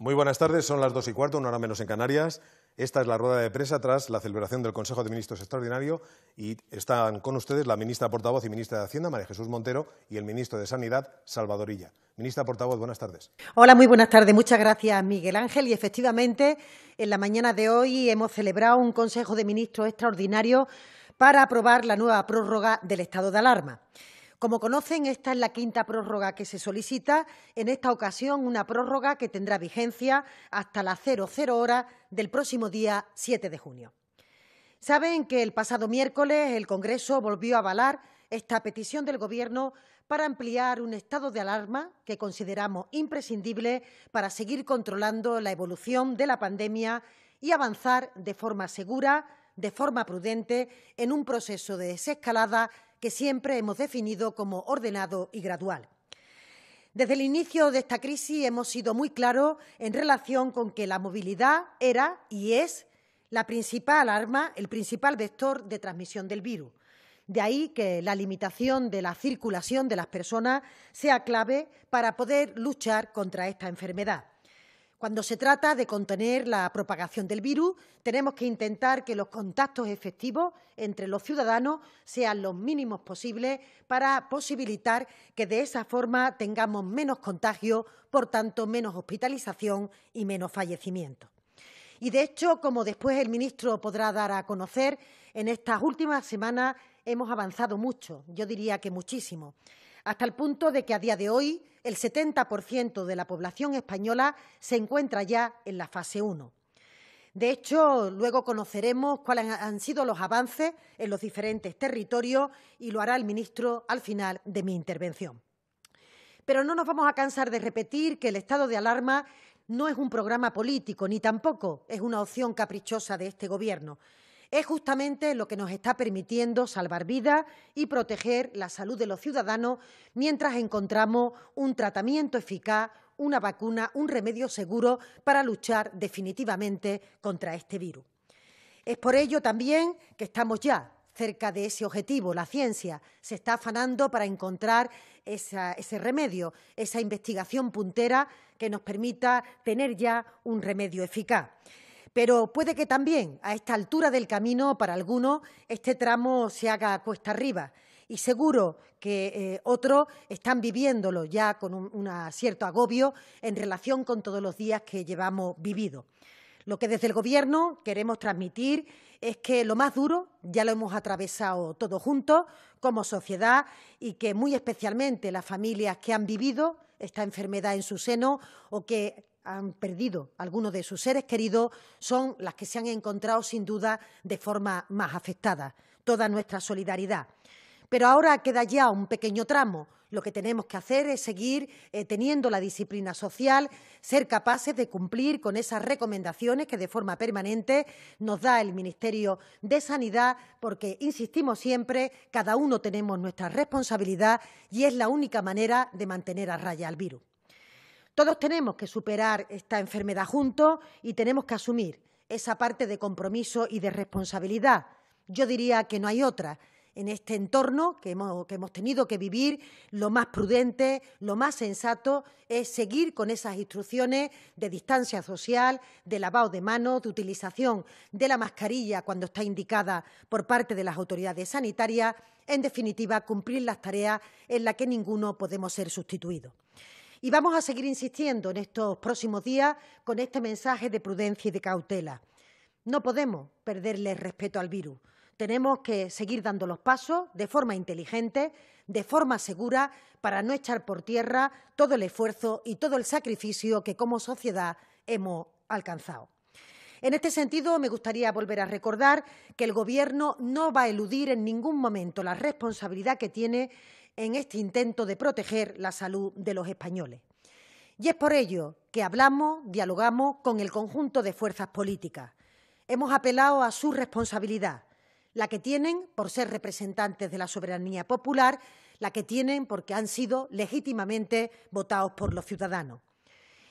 Muy buenas tardes, son las dos y cuarto, una hora menos en Canarias. Esta es la rueda de prensa tras la celebración del Consejo de Ministros Extraordinario y están con ustedes la ministra portavoz y ministra de Hacienda, María Jesús Montero, y el ministro de Sanidad, Salvador Illa. Ministra portavoz, buenas tardes. Hola, muy buenas tardes. Muchas gracias, Miguel Ángel. Y efectivamente, en la mañana de hoy hemos celebrado un Consejo de Ministros Extraordinario para aprobar la nueva prórroga del estado de alarma. Como conocen, esta es la quinta prórroga que se solicita. En esta ocasión, una prórroga que tendrá vigencia hasta las 00 horas del próximo día 7 de junio. Saben que el pasado miércoles el Congreso volvió a avalar esta petición del Gobierno para ampliar un estado de alarma que consideramos imprescindible para seguir controlando la evolución de la pandemia y avanzar de forma segura, de forma prudente, en un proceso de desescalada que siempre hemos definido como ordenado y gradual. Desde el inicio de esta crisis hemos sido muy claros en relación con que la movilidad era y es la principal arma, el principal vector de transmisión del virus. De ahí que la limitación de la circulación de las personas sea clave para poder luchar contra esta enfermedad. Cuando se trata de contener la propagación del virus, tenemos que intentar que los contactos efectivos entre los ciudadanos sean los mínimos posibles para posibilitar que de esa forma tengamos menos contagios, por tanto menos hospitalización y menos fallecimientos. Y de hecho, como después el ministro podrá dar a conocer, en estas últimas semanas hemos avanzado mucho, yo diría que muchísimo, hasta el punto de que a día de hoy el 70% de la población española se encuentra ya en la fase 1. De hecho, luego conoceremos cuáles han sido los avances en los diferentes territorios y lo hará el ministro al final de mi intervención. Pero no nos vamos a cansar de repetir que el estado de alarma no es un programa político, ni tampoco es una opción caprichosa de este Gobierno, es justamente lo que nos está permitiendo salvar vidas y proteger la salud de los ciudadanos mientras encontramos un tratamiento eficaz, una vacuna, un remedio seguro para luchar definitivamente contra este virus. Es por ello también que estamos ya cerca de ese objetivo. La ciencia se está afanando para encontrar ese remedio, esa investigación puntera que nos permita tener ya un remedio eficaz. Pero puede que también, a esta altura del camino, para algunos, este tramo se haga cuesta arriba y seguro que eh, otros están viviéndolo ya con un, cierto agobio en relación con todos los días que llevamos vivido. Lo que desde el Gobierno queremos transmitir es que lo más duro ya lo hemos atravesado todos juntos como sociedad y que muy especialmente las familias que han vivido esta enfermedad en su seno o que han perdido algunos de sus seres queridos son las que se han encontrado sin duda de forma más afectada. Toda nuestra solidaridad. Pero ahora queda ya un pequeño tramo. Lo que tenemos que hacer es seguir eh, teniendo la disciplina social, ser capaces de cumplir con esas recomendaciones que de forma permanente nos da el Ministerio de Sanidad, porque, insistimos siempre, cada uno tenemos nuestra responsabilidad y es la única manera de mantener a raya al virus. Todos tenemos que superar esta enfermedad juntos y tenemos que asumir esa parte de compromiso y de responsabilidad. Yo diría que no hay otra. En este entorno que hemos, tenido que vivir, lo más prudente, lo más sensato es seguir con esas instrucciones de distancia social, de lavado de manos, de utilización de la mascarilla cuando está indicada por parte de las autoridades sanitarias, en definitiva, cumplir las tareas en las que ninguno podemos ser sustituido. Y vamos a seguir insistiendo en estos próximos días con este mensaje de prudencia y de cautela. No podemos perderle respeto al virus. Tenemos que seguir dando los pasos de forma inteligente, de forma segura, para no echar por tierra todo el esfuerzo y todo el sacrificio que como sociedad hemos alcanzado. En este sentido, me gustaría volver a recordar que el Gobierno no va a eludir en ningún momento la responsabilidad que tiene en este intento de proteger la salud de los españoles. Y es por ello que hablamos, dialogamos con el conjunto de fuerzas políticas. Hemos apelado a su responsabilidad, la que tienen por ser representantes de la soberanía popular, la que tienen porque han sido legítimamente votados por los ciudadanos.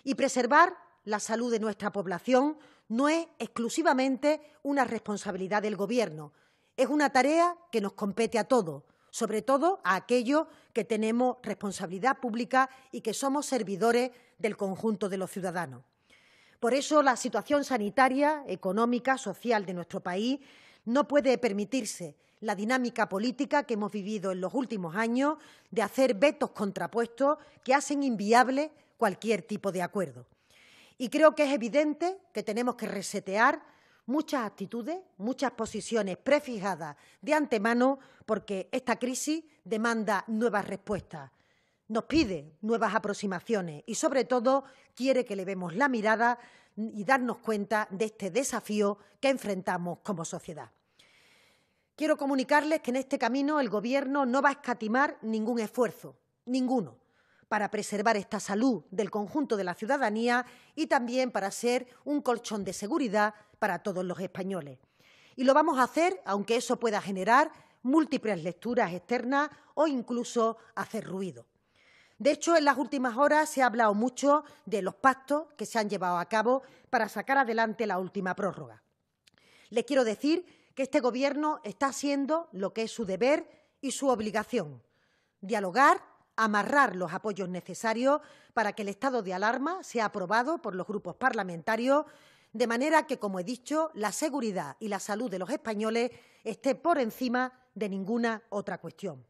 Y preservar la salud de nuestra población no es exclusivamente una responsabilidad del Gobierno, es una tarea que nos compete a todos sobre todo a aquellos que tenemos responsabilidad pública y que somos servidores del conjunto de los ciudadanos. Por eso, la situación sanitaria, económica, social de nuestro país no puede permitirse la dinámica política que hemos vivido en los últimos años de hacer vetos contrapuestos que hacen inviable cualquier tipo de acuerdo. Y creo que es evidente que tenemos que resetear muchas actitudes, muchas posiciones prefijadas de antemano, porque esta crisis demanda nuevas respuestas, nos pide nuevas aproximaciones y, sobre todo, quiere que le vemos la mirada y darnos cuenta de este desafío que enfrentamos como sociedad. Quiero comunicarles que en este camino el Gobierno no va a escatimar ningún esfuerzo, ninguno para preservar esta salud del conjunto de la ciudadanía y también para ser un colchón de seguridad para todos los españoles. Y lo vamos a hacer, aunque eso pueda generar múltiples lecturas externas o incluso hacer ruido. De hecho, en las últimas horas se ha hablado mucho de los pactos que se han llevado a cabo para sacar adelante la última prórroga. Les quiero decir que este Gobierno está haciendo lo que es su deber y su obligación, dialogar amarrar los apoyos necesarios para que el estado de alarma sea aprobado por los grupos parlamentarios, de manera que, como he dicho, la seguridad y la salud de los españoles esté por encima de ninguna otra cuestión.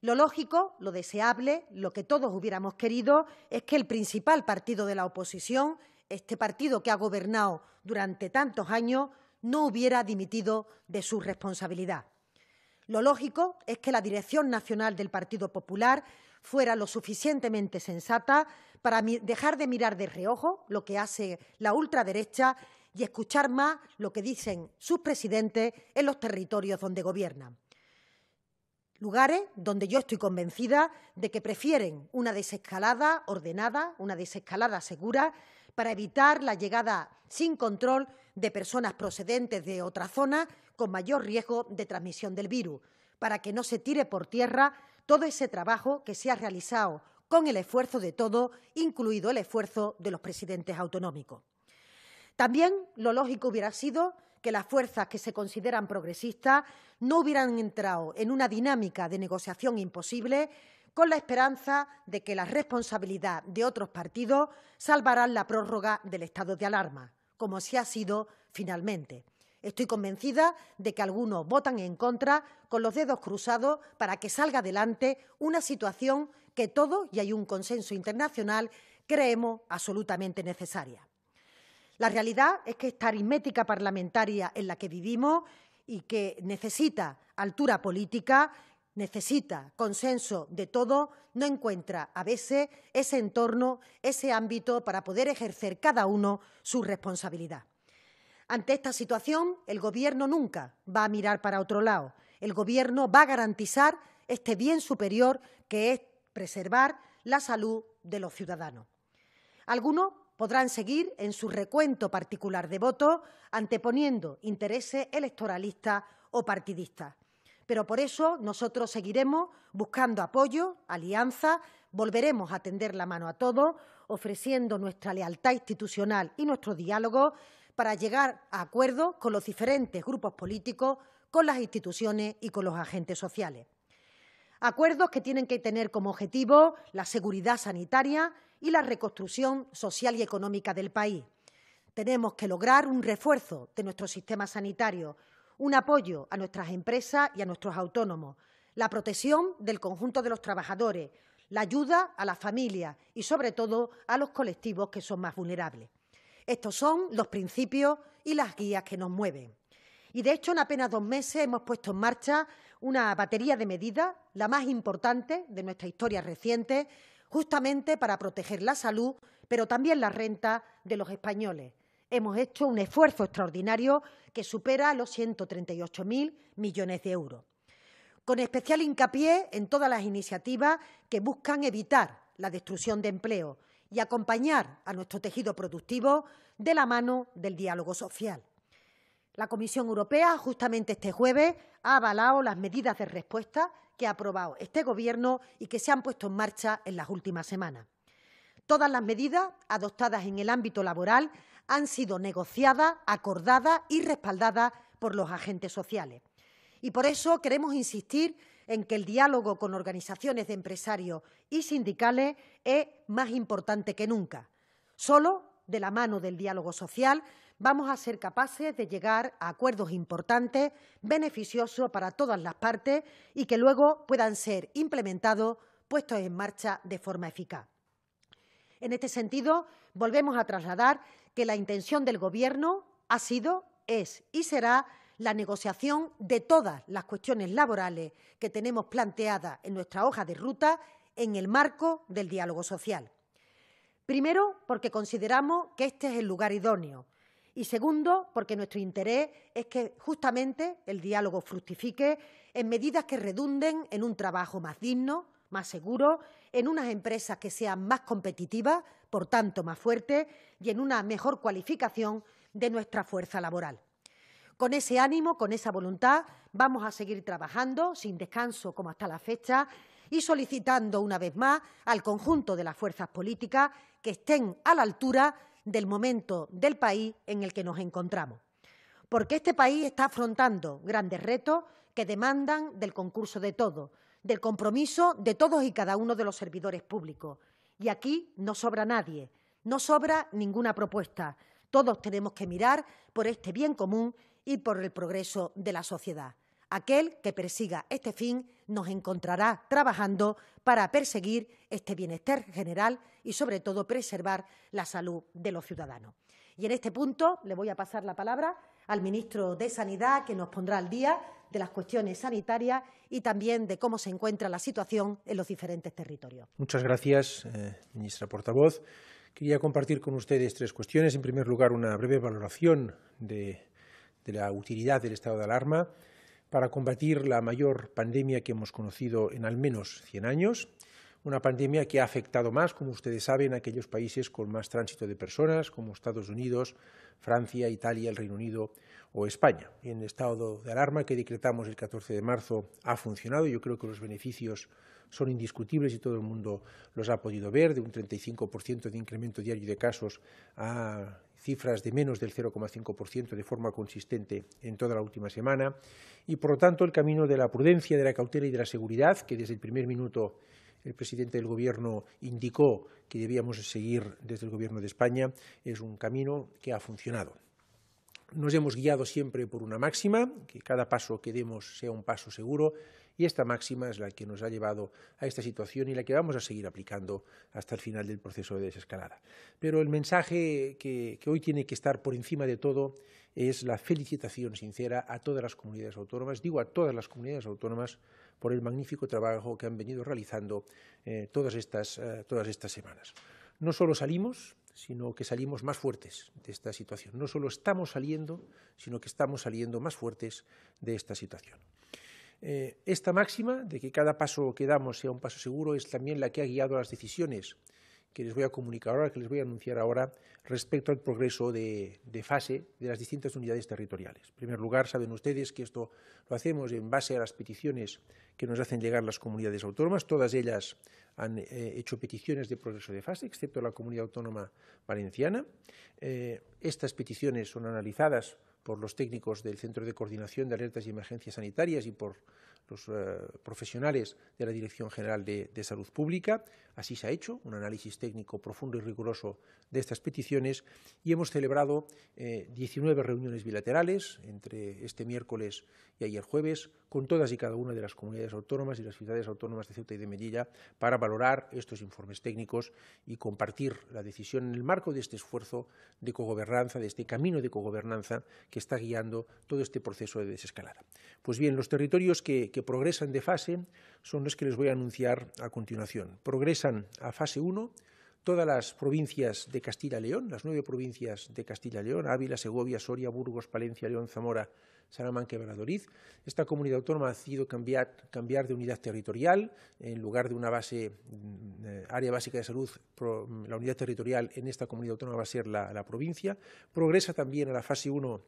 Lo lógico, lo deseable, lo que todos hubiéramos querido es que el principal partido de la oposición, este partido que ha gobernado durante tantos años, no hubiera dimitido de su responsabilidad. Lo lógico es que la dirección nacional del Partido Popular fuera lo suficientemente sensata para dejar de mirar de reojo lo que hace la ultraderecha y escuchar más lo que dicen sus presidentes en los territorios donde gobiernan. Lugares donde yo estoy convencida de que prefieren una desescalada ordenada, una desescalada segura, para evitar la llegada sin control de personas procedentes de otra zona con mayor riesgo de transmisión del virus, para que no se tire por tierra todo ese trabajo que se ha realizado con el esfuerzo de todos, incluido el esfuerzo de los presidentes autonómicos. También lo lógico hubiera sido que las fuerzas que se consideran progresistas no hubieran entrado en una dinámica de negociación imposible con la esperanza de que la responsabilidad de otros partidos salvarán la prórroga del estado de alarma como se ha sido finalmente. Estoy convencida de que algunos votan en contra con los dedos cruzados para que salga adelante una situación que todos, y hay un consenso internacional, creemos absolutamente necesaria. La realidad es que esta aritmética parlamentaria en la que vivimos y que necesita altura política necesita consenso de todo, no encuentra a veces ese entorno, ese ámbito para poder ejercer cada uno su responsabilidad. Ante esta situación, el Gobierno nunca va a mirar para otro lado. El Gobierno va a garantizar este bien superior que es preservar la salud de los ciudadanos. Algunos podrán seguir en su recuento particular de votos anteponiendo intereses electoralistas o partidistas. Pero por eso nosotros seguiremos buscando apoyo, alianza, volveremos a tender la mano a todos, ofreciendo nuestra lealtad institucional y nuestro diálogo para llegar a acuerdos con los diferentes grupos políticos, con las instituciones y con los agentes sociales. Acuerdos que tienen que tener como objetivo la seguridad sanitaria y la reconstrucción social y económica del país. Tenemos que lograr un refuerzo de nuestro sistema sanitario, un apoyo a nuestras empresas y a nuestros autónomos, la protección del conjunto de los trabajadores, la ayuda a las familias y, sobre todo, a los colectivos que son más vulnerables. Estos son los principios y las guías que nos mueven. Y, de hecho, en apenas dos meses hemos puesto en marcha una batería de medidas, la más importante de nuestra historia reciente, justamente para proteger la salud, pero también la renta de los españoles hemos hecho un esfuerzo extraordinario que supera los 138.000 millones de euros, con especial hincapié en todas las iniciativas que buscan evitar la destrucción de empleo y acompañar a nuestro tejido productivo de la mano del diálogo social. La Comisión Europea, justamente este jueves, ha avalado las medidas de respuesta que ha aprobado este Gobierno y que se han puesto en marcha en las últimas semanas. Todas las medidas adoptadas en el ámbito laboral han sido negociadas, acordadas y respaldadas por los agentes sociales. Y por eso queremos insistir en que el diálogo con organizaciones de empresarios y sindicales es más importante que nunca. Solo de la mano del diálogo social vamos a ser capaces de llegar a acuerdos importantes, beneficiosos para todas las partes y que luego puedan ser implementados, puestos en marcha de forma eficaz. En este sentido, volvemos a trasladar que la intención del Gobierno ha sido, es y será la negociación de todas las cuestiones laborales que tenemos planteadas en nuestra hoja de ruta en el marco del diálogo social. Primero, porque consideramos que este es el lugar idóneo. Y segundo, porque nuestro interés es que justamente el diálogo fructifique en medidas que redunden en un trabajo más digno, más seguro, en unas empresas que sean más competitivas por tanto, más fuerte y en una mejor cualificación de nuestra fuerza laboral. Con ese ánimo, con esa voluntad, vamos a seguir trabajando sin descanso como hasta la fecha y solicitando una vez más al conjunto de las fuerzas políticas que estén a la altura del momento del país en el que nos encontramos. Porque este país está afrontando grandes retos que demandan del concurso de todos, del compromiso de todos y cada uno de los servidores públicos, y aquí no sobra nadie, no sobra ninguna propuesta. Todos tenemos que mirar por este bien común y por el progreso de la sociedad. Aquel que persiga este fin nos encontrará trabajando para perseguir este bienestar general y, sobre todo, preservar la salud de los ciudadanos. Y en este punto le voy a pasar la palabra al ministro de Sanidad, que nos pondrá al día de las cuestiones sanitarias y también de cómo se encuentra la situación en los diferentes territorios. Muchas gracias, eh, ministra portavoz. Quería compartir con ustedes tres cuestiones. En primer lugar, una breve valoración de, de la utilidad del estado de alarma para combatir la mayor pandemia que hemos conocido en al menos 100 años una pandemia que ha afectado más, como ustedes saben, a aquellos países con más tránsito de personas, como Estados Unidos, Francia, Italia, el Reino Unido, o España. En estado de alarma que decretamos el 14 de marzo ha funcionado. Yo creo que los beneficios son indiscutibles y todo el mundo los ha podido ver, de un 35% de incremento diario de casos a cifras de menos del 0,5% de forma consistente en toda la última semana. Y, por lo tanto, el camino de la prudencia, de la cautela y de la seguridad, que desde el primer minuto el presidente del Gobierno indicó que debíamos seguir desde el Gobierno de España, es un camino que ha funcionado. Nos hemos guiado siempre por una máxima, que cada paso que demos sea un paso seguro, y esta máxima es la que nos ha llevado a esta situación y la que vamos a seguir aplicando hasta el final del proceso de desescalada. Pero el mensaje que, hoy tiene que estar por encima de todo es la felicitación sincera a todas las comunidades autónomas, digo a todas las comunidades autónomas, por el magnífico trabajo que han venido realizando eh, todas, estas, eh, todas estas semanas. No solo salimos, sino que salimos más fuertes de esta situación. No solo estamos saliendo, sino que estamos saliendo más fuertes de esta situación. Eh, esta máxima de que cada paso que damos sea un paso seguro es también la que ha guiado las decisiones que les voy a comunicar ahora, que les voy a anunciar ahora respecto al progreso de, fase de las distintas unidades territoriales. En primer lugar, saben ustedes que esto lo hacemos en base a las peticiones que nos hacen llegar las comunidades autónomas. Todas ellas han eh, hecho peticiones de progreso de fase, excepto la comunidad autónoma valenciana. Eh, estas peticiones son analizadas por los técnicos del Centro de Coordinación de Alertas y Emergencias Sanitarias y por los eh, profesionales de la Dirección General de, Salud Pública. Así se ha hecho un análisis técnico profundo y riguroso de estas peticiones y hemos celebrado 19 eh, reuniones bilaterales entre este miércoles y ayer jueves con todas y cada una de las comunidades autónomas y las ciudades autónomas de Ceuta y de Melilla para valorar estos informes técnicos y compartir la decisión en el marco de este esfuerzo de cogobernanza, de este camino de cogobernanza que está guiando todo este proceso de desescalada. Pues bien, los territorios que, que progresan de fase son los que les voy a anunciar a continuación. Progresan a fase 1 todas las provincias de Castilla-León, las nueve provincias de Castilla-León, Ávila, Segovia, Soria, Burgos, Palencia, León, Zamora, Salamanca y Valladolid. Esta comunidad autónoma ha decidido cambiar, cambiar de unidad territorial, en lugar de una base, mm, eh, área básica de salud, la unidad territorial en esta comunidad autónoma va a ser la, provincia. Progresa también a la fase 1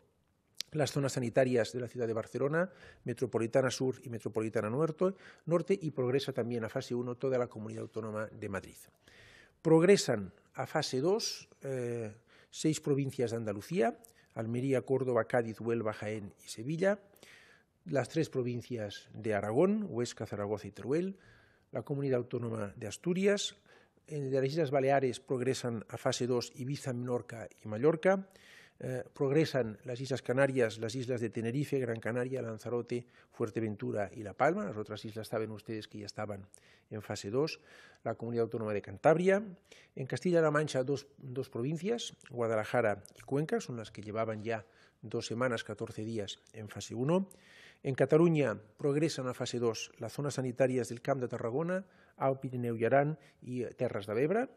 las zonas sanitarias de la ciudad de Barcelona, Metropolitana Sur y Metropolitana Norte, y progresa también a fase 1 toda la comunidad autónoma de Madrid. Progresan a fase 2 eh, seis provincias de Andalucía, Almería, Córdoba, Cádiz, Huelva, Jaén y Sevilla, las tres provincias de Aragón, Huesca, Zaragoza y Teruel, la comunidad autónoma de Asturias, eh, de las Islas Baleares progresan a fase 2 Ibiza, Menorca y Mallorca, eh, progresan las Islas Canarias, las islas de Tenerife, Gran Canaria, Lanzarote, Fuerteventura y La Palma. Las otras islas saben ustedes que ya estaban en fase 2. La Comunidad Autónoma de Cantabria. En Castilla-La Mancha, dos, provincias, Guadalajara y Cuenca, son las que llevaban ya dos semanas, 14 días en fase 1. En Cataluña progresan a fase 2 las zonas sanitarias del Camp de Tarragona, Aupi de Neuillarán y Terras de Avebra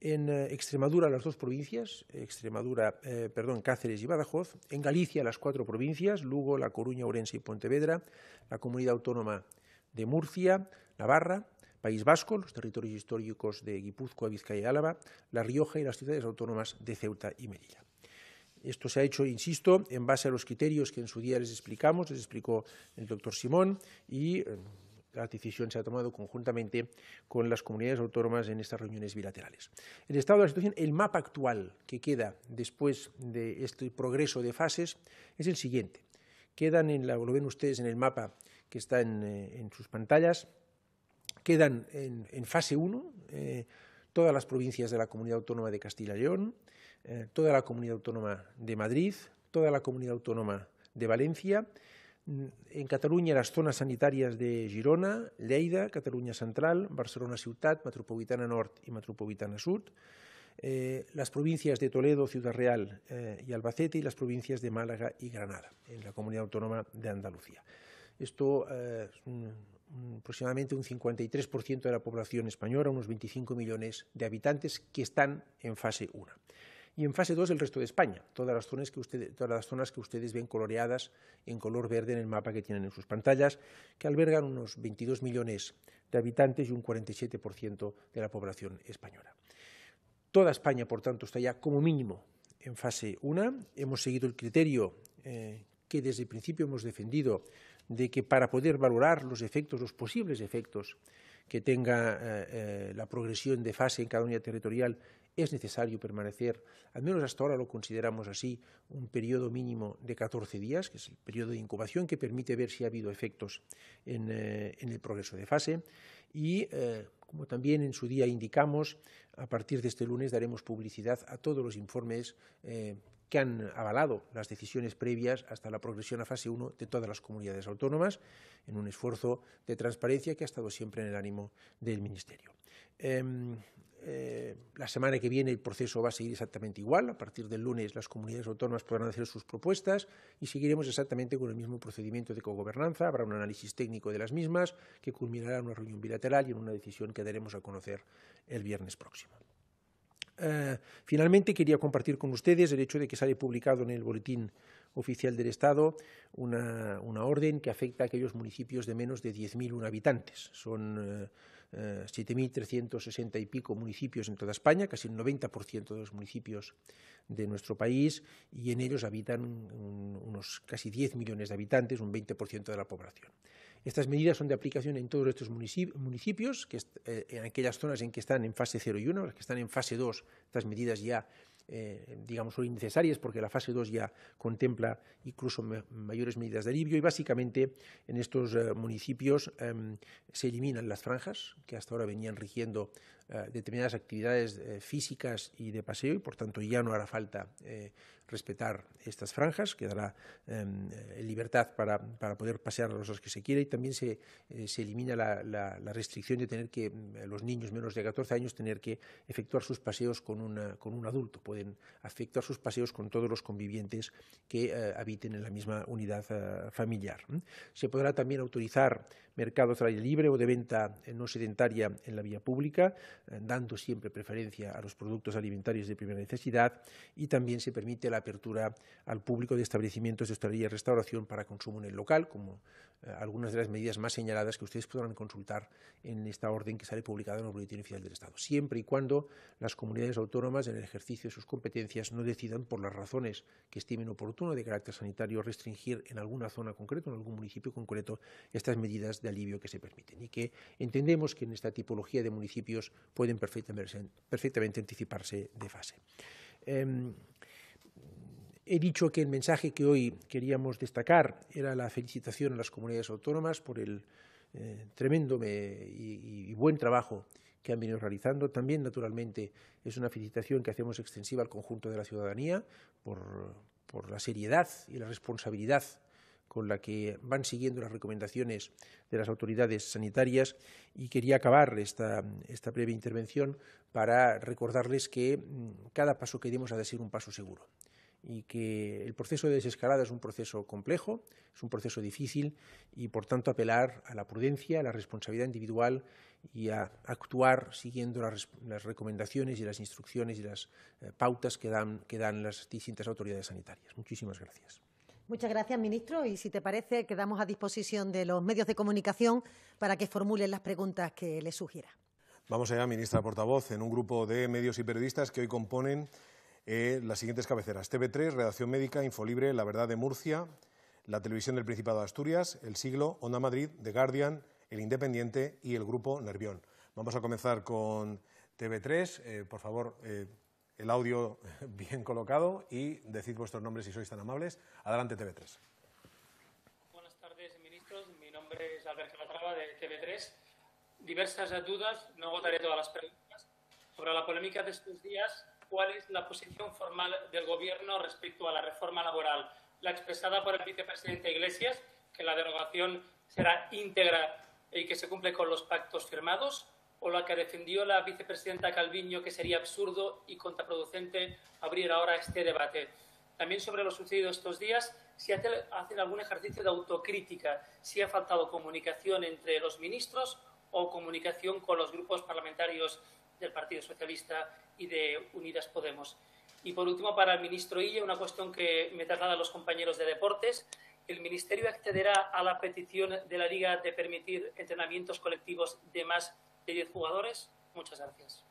en eh, Extremadura las dos provincias, Extremadura, eh, perdón, Cáceres y Badajoz, en Galicia las cuatro provincias, Lugo, La Coruña, Orense y Pontevedra, la comunidad autónoma de Murcia, Navarra, País Vasco, los territorios históricos de Guipúzcoa, Vizcaya y Álava, La Rioja y las ciudades autónomas de Ceuta y Melilla. Esto se ha hecho, insisto, en base a los criterios que en su día les explicamos, les explicó el doctor Simón y eh, la decisión se ha tomado conjuntamente con las comunidades autónomas en estas reuniones bilaterales. El estado de la situación, el mapa actual que queda después de este progreso de fases es el siguiente. Quedan, en lo ven ustedes en el mapa que está en, eh, sus pantallas, quedan en, fase 1 eh, todas las provincias de la Comunidad Autónoma de Castilla y León, eh, toda la Comunidad Autónoma de Madrid, toda la Comunidad Autónoma de Valencia, en Cataluña, las zonas sanitarias de Girona, Leida, Cataluña Central, Barcelona Ciutat, Metropolitana Norte y Metropolitana Sur, eh, las provincias de Toledo, Ciudad Real y eh, Albacete y las provincias de Málaga y Granada, en la comunidad autónoma de Andalucía. Esto es eh, aproximadamente un 53% de la población española, unos 25 millones de habitantes que están en fase 1 y en fase 2 el resto de España, todas las, zonas que ustedes ven coloreadas en color verde en el mapa que tienen en sus pantallas, que albergan unos 22 millones de habitantes y un 47% de la población española. Toda España, por tanto, está ya como mínimo en fase 1. Hemos seguido el criterio eh, que desde el principio hemos defendido de que para poder valorar los efectos, los posibles efectos que tenga eh, eh, la progresión de fase en cada unidad territorial, es necesario permanecer, al menos hasta ahora lo consideramos así, un periodo mínimo de 14 días, que es el periodo de incubación que permite ver si ha habido efectos en, eh, el progreso de fase. Y, eh, como también en su día indicamos, a partir de este lunes daremos publicidad a todos los informes eh, que han avalado las decisiones previas hasta la progresión a fase 1 de todas las comunidades autónomas, en un esfuerzo de transparencia que ha estado siempre en el ánimo del Ministerio. Em, eh, la semana que viene el proceso va a seguir exactamente igual. A partir del lunes las comunidades autónomas podrán hacer sus propuestas y seguiremos exactamente con el mismo procedimiento de cogobernanza. Habrá un análisis técnico de las mismas que culminará en una reunión bilateral y en una decisión que daremos a conocer el viernes próximo. Eh, finalmente, quería compartir con ustedes el hecho de que sale publicado en el Boletín Oficial del Estado una, orden que afecta a aquellos municipios de menos de 10.000 habitantes. Son. Eh, 7.360 eh, y pico municipios en toda España, casi el 90% de los municipios de nuestro país, y en ellos habitan unos casi 10 millones de habitantes, un 20% de la población. Estas medidas son de aplicación en todos estos municipios, eh, en aquellas zonas en que están en fase 0 y 1, las que están en fase 2, estas medidas ya eh, digamos, son innecesarias porque la fase 2 ya contempla incluso mayores medidas de alivio y básicamente en estos eh, municipios em, se eliminan las franjas que hasta ahora venían rigiendo eh, determinadas actividades físicas y de paseo y por tanto ya no hará falta respetar estas franjas, quedará dará em, eh, libertad para, para, poder pasear a los que se quiera y también se, eh, se elimina la, la, restricción de tener que mm, los niños menos de 14 años tener que efectuar sus paseos con, con un adulto, pueden efectuar sus paseos con todos los convivientes que eh, habiten en la misma unidad familiar. Se podrá también autorizar mercados al aire libre o de venta no sedentaria en la vía pública, dando siempre preferencia a los productos alimentarios de primera necesidad y también se permite la apertura al público de establecimientos de hostelería y restauración para consumo en el local, como eh, algunas de las medidas más señaladas que ustedes podrán consultar en esta orden que sale publicada en el Boletín Oficial del Estado, siempre y cuando las comunidades autónomas en el ejercicio de sus competencias no decidan por las razones que estimen oportuno de carácter sanitario restringir en alguna zona concreta, en algún municipio concreto, estas medidas de alivio que se permiten y que entendemos que en esta tipología de municipios pueden perfectamente, anticiparse de fase. Em, He dicho que el mensaje que hoy queríamos destacar era la felicitación a las comunidades autónomas por el eh, tremendo y, buen trabajo que han venido realizando. También, naturalmente, es una felicitación que hacemos extensiva al conjunto de la ciudadanía por, la seriedad y la responsabilidad con la que van siguiendo las recomendaciones de las autoridades sanitarias. Y quería acabar esta, esta breve intervención para recordarles que mm, cada paso que demos ha de ser un paso seguro y que el proceso de desescalada es un proceso complejo, es un proceso difícil y por tanto apelar a la prudencia, a la responsabilidad individual y a actuar siguiendo las, recomendaciones y las instrucciones y las eh, pautas que dan, que dan las distintas autoridades sanitarias. Muchísimas gracias. Muchas gracias, ministro. Y si te parece, quedamos a disposición de los medios de comunicación para que formulen las preguntas que les sugiera. Vamos allá, ministra portavoz, en un grupo de medios y periodistas que hoy componen eh, las siguientes cabeceras. TV3, Redacción Médica, Infolibre, La Verdad de Murcia, la Televisión del Principado de Asturias, El Siglo, Onda Madrid, The Guardian, El Independiente y el Grupo Nervión. Vamos a comenzar con TV3. Eh, por favor, eh, el audio bien colocado y decid vuestros nombres si sois tan amables. Adelante, TV3. Buenas tardes, ministros. Mi nombre es Alberto Calatrava, de TV3. Diversas dudas, no agotaré todas las preguntas, sobre la polémica de estos días cuál es la posición formal del Gobierno respecto a la reforma laboral, la expresada por el vicepresidente Iglesias, que la derogación será íntegra y que se cumple con los pactos firmados, o la que defendió la vicepresidenta Calviño, que sería absurdo y contraproducente abrir ahora este debate. También sobre lo sucedido estos días, si hacen algún ejercicio de autocrítica, si ha faltado comunicación entre los ministros o comunicación con los grupos parlamentarios del Partido Socialista y de Unidas Podemos. Y por último, para el ministro Illa, una cuestión que me a los compañeros de deportes. El Ministerio accederá a la petición de la Liga de permitir entrenamientos colectivos de más de 10 jugadores. Muchas gracias.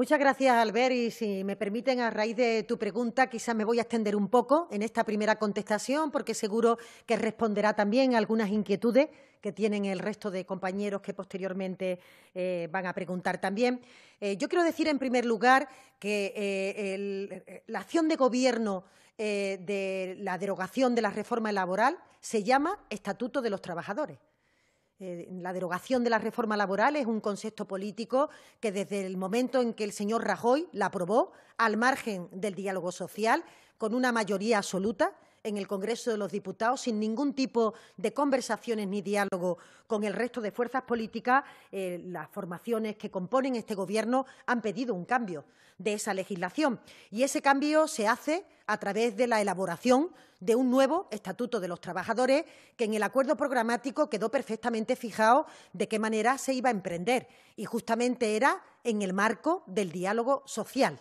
Muchas gracias, Albert. Y si me permiten, a raíz de tu pregunta, quizás me voy a extender un poco en esta primera contestación, porque seguro que responderá también algunas inquietudes que tienen el resto de compañeros que posteriormente eh, van a preguntar también. Eh, yo quiero decir, en primer lugar, que eh, la acción de gobierno de la derogación de la reforma laboral se llama Estatuto de los Trabajadores. Eh, la derogación de la reforma laboral es un concepto político que desde el momento en que el señor Rajoy la aprobó, al margen del diálogo social, con una mayoría absoluta, en el Congreso de los Diputados sin ningún tipo de conversaciones ni diálogo con el resto de fuerzas políticas. Eh, las formaciones que componen este Gobierno han pedido un cambio de esa legislación y ese cambio se hace a través de la elaboración de un nuevo Estatuto de los Trabajadores que en el acuerdo programático quedó perfectamente fijado de qué manera se iba a emprender y justamente era en el marco del diálogo social.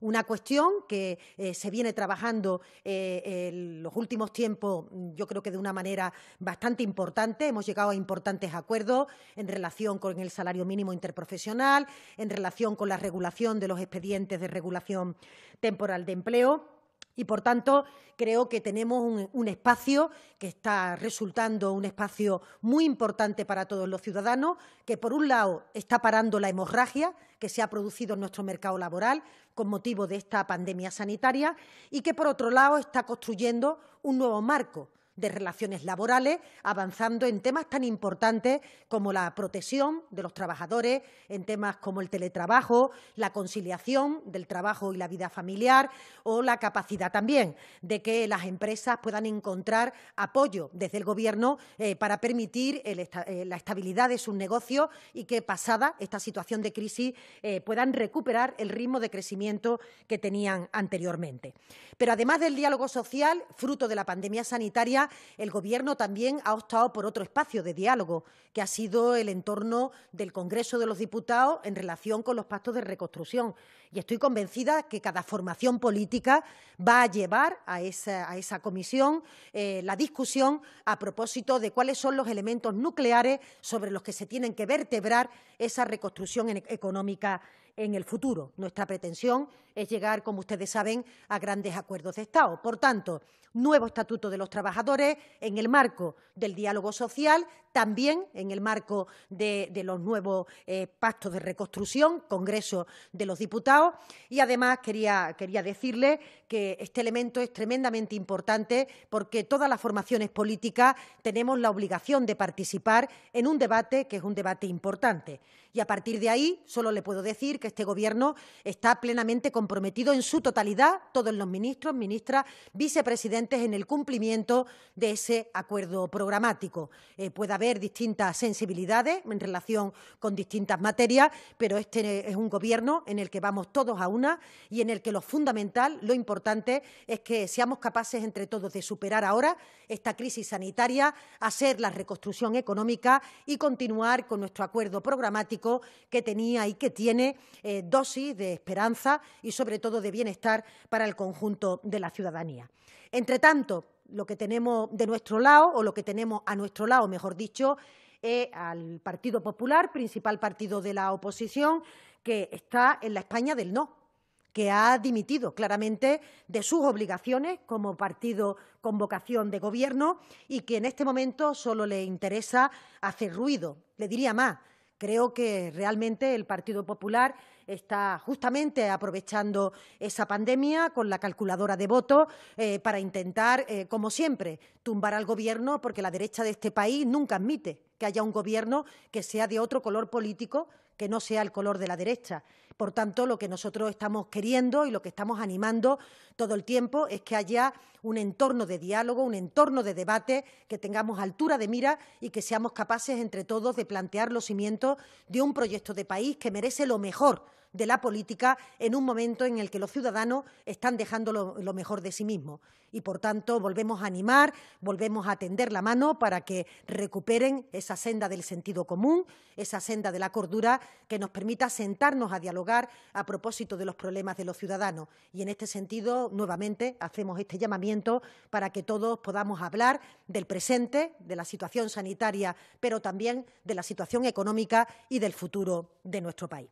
Una cuestión que eh, se viene trabajando en eh, los últimos tiempos, mm, yo creo que de una manera bastante importante. Hemos llegado a importantes acuerdos en relación con el salario mínimo interprofesional, en relación con la regulación de los expedientes de regulación temporal de empleo y por tanto, creo que tenemos un, espacio que está resultando un espacio muy importante para todos los ciudadanos, que por un lado está parando la hemorragia que se ha producido en nuestro mercado laboral con motivo de esta pandemia sanitaria y que por otro lado está construyendo un nuevo marco de relaciones laborales, avanzando en temas tan importantes como la protección de los trabajadores, en temas como el teletrabajo, la conciliación del trabajo y la vida familiar o la capacidad también de que las empresas puedan encontrar apoyo desde el Gobierno eh, para permitir eh, la estabilidad de sus negocios y que, pasada esta situación de crisis, eh, puedan recuperar el ritmo de crecimiento que tenían anteriormente. Pero además del diálogo social, fruto de la pandemia sanitaria, el Gobierno también ha optado por otro espacio de diálogo, que ha sido el entorno del Congreso de los Diputados en relación con los pactos de reconstrucción. Y estoy convencida que cada formación política va a llevar a esa, comisión eh, la discusión a propósito de cuáles son los elementos nucleares sobre los que se tienen que vertebrar esa reconstrucción económica en el futuro. Nuestra pretensión es llegar, como ustedes saben, a grandes acuerdos de Estado. Por tanto, nuevo Estatuto de los Trabajadores en el marco del diálogo social también en el marco de, los nuevos eh, pactos de reconstrucción, Congreso de los Diputados. Y además quería, quería decirle que este elemento es tremendamente importante porque todas las formaciones políticas tenemos la obligación de participar en un debate que es un debate importante. Y a partir de ahí solo le puedo decir que este Gobierno está plenamente comprometido en su totalidad, todos los ministros, ministras, vicepresidentes, en el cumplimiento de ese acuerdo programático. Eh, puede distintas sensibilidades en relación con distintas materias, pero este es un gobierno en el que vamos todos a una y en el que lo fundamental, lo importante, es que seamos capaces entre todos de superar ahora esta crisis sanitaria, hacer la reconstrucción económica y continuar con nuestro acuerdo programático que tenía y que tiene eh, dosis de esperanza y, sobre todo, de bienestar para el conjunto de la ciudadanía. Entre tanto, lo que tenemos de nuestro lado, o lo que tenemos a nuestro lado, mejor dicho, es al Partido Popular, principal partido de la oposición, que está en la España del no, que ha dimitido claramente de sus obligaciones como partido con vocación de gobierno y que en este momento solo le interesa hacer ruido. Le diría más, creo que realmente el Partido Popular está justamente aprovechando esa pandemia con la calculadora de votos eh, para intentar, eh, como siempre, tumbar al gobierno, porque la derecha de este país nunca admite que haya un gobierno que sea de otro color político que no sea el color de la derecha. Por tanto, lo que nosotros estamos queriendo y lo que estamos animando todo el tiempo es que haya un entorno de diálogo, un entorno de debate, que tengamos altura de mira y que seamos capaces entre todos de plantear los cimientos de un proyecto de país que merece lo mejor de la política en un momento en el que los ciudadanos están dejando lo, mejor de sí mismos. Y, por tanto, volvemos a animar, volvemos a tender la mano para que recuperen esa senda del sentido común, esa senda de la cordura que nos permita sentarnos a dialogar a propósito de los problemas de los ciudadanos. Y, en este sentido, nuevamente hacemos este llamamiento para que todos podamos hablar del presente, de la situación sanitaria, pero también de la situación económica y del futuro de nuestro país.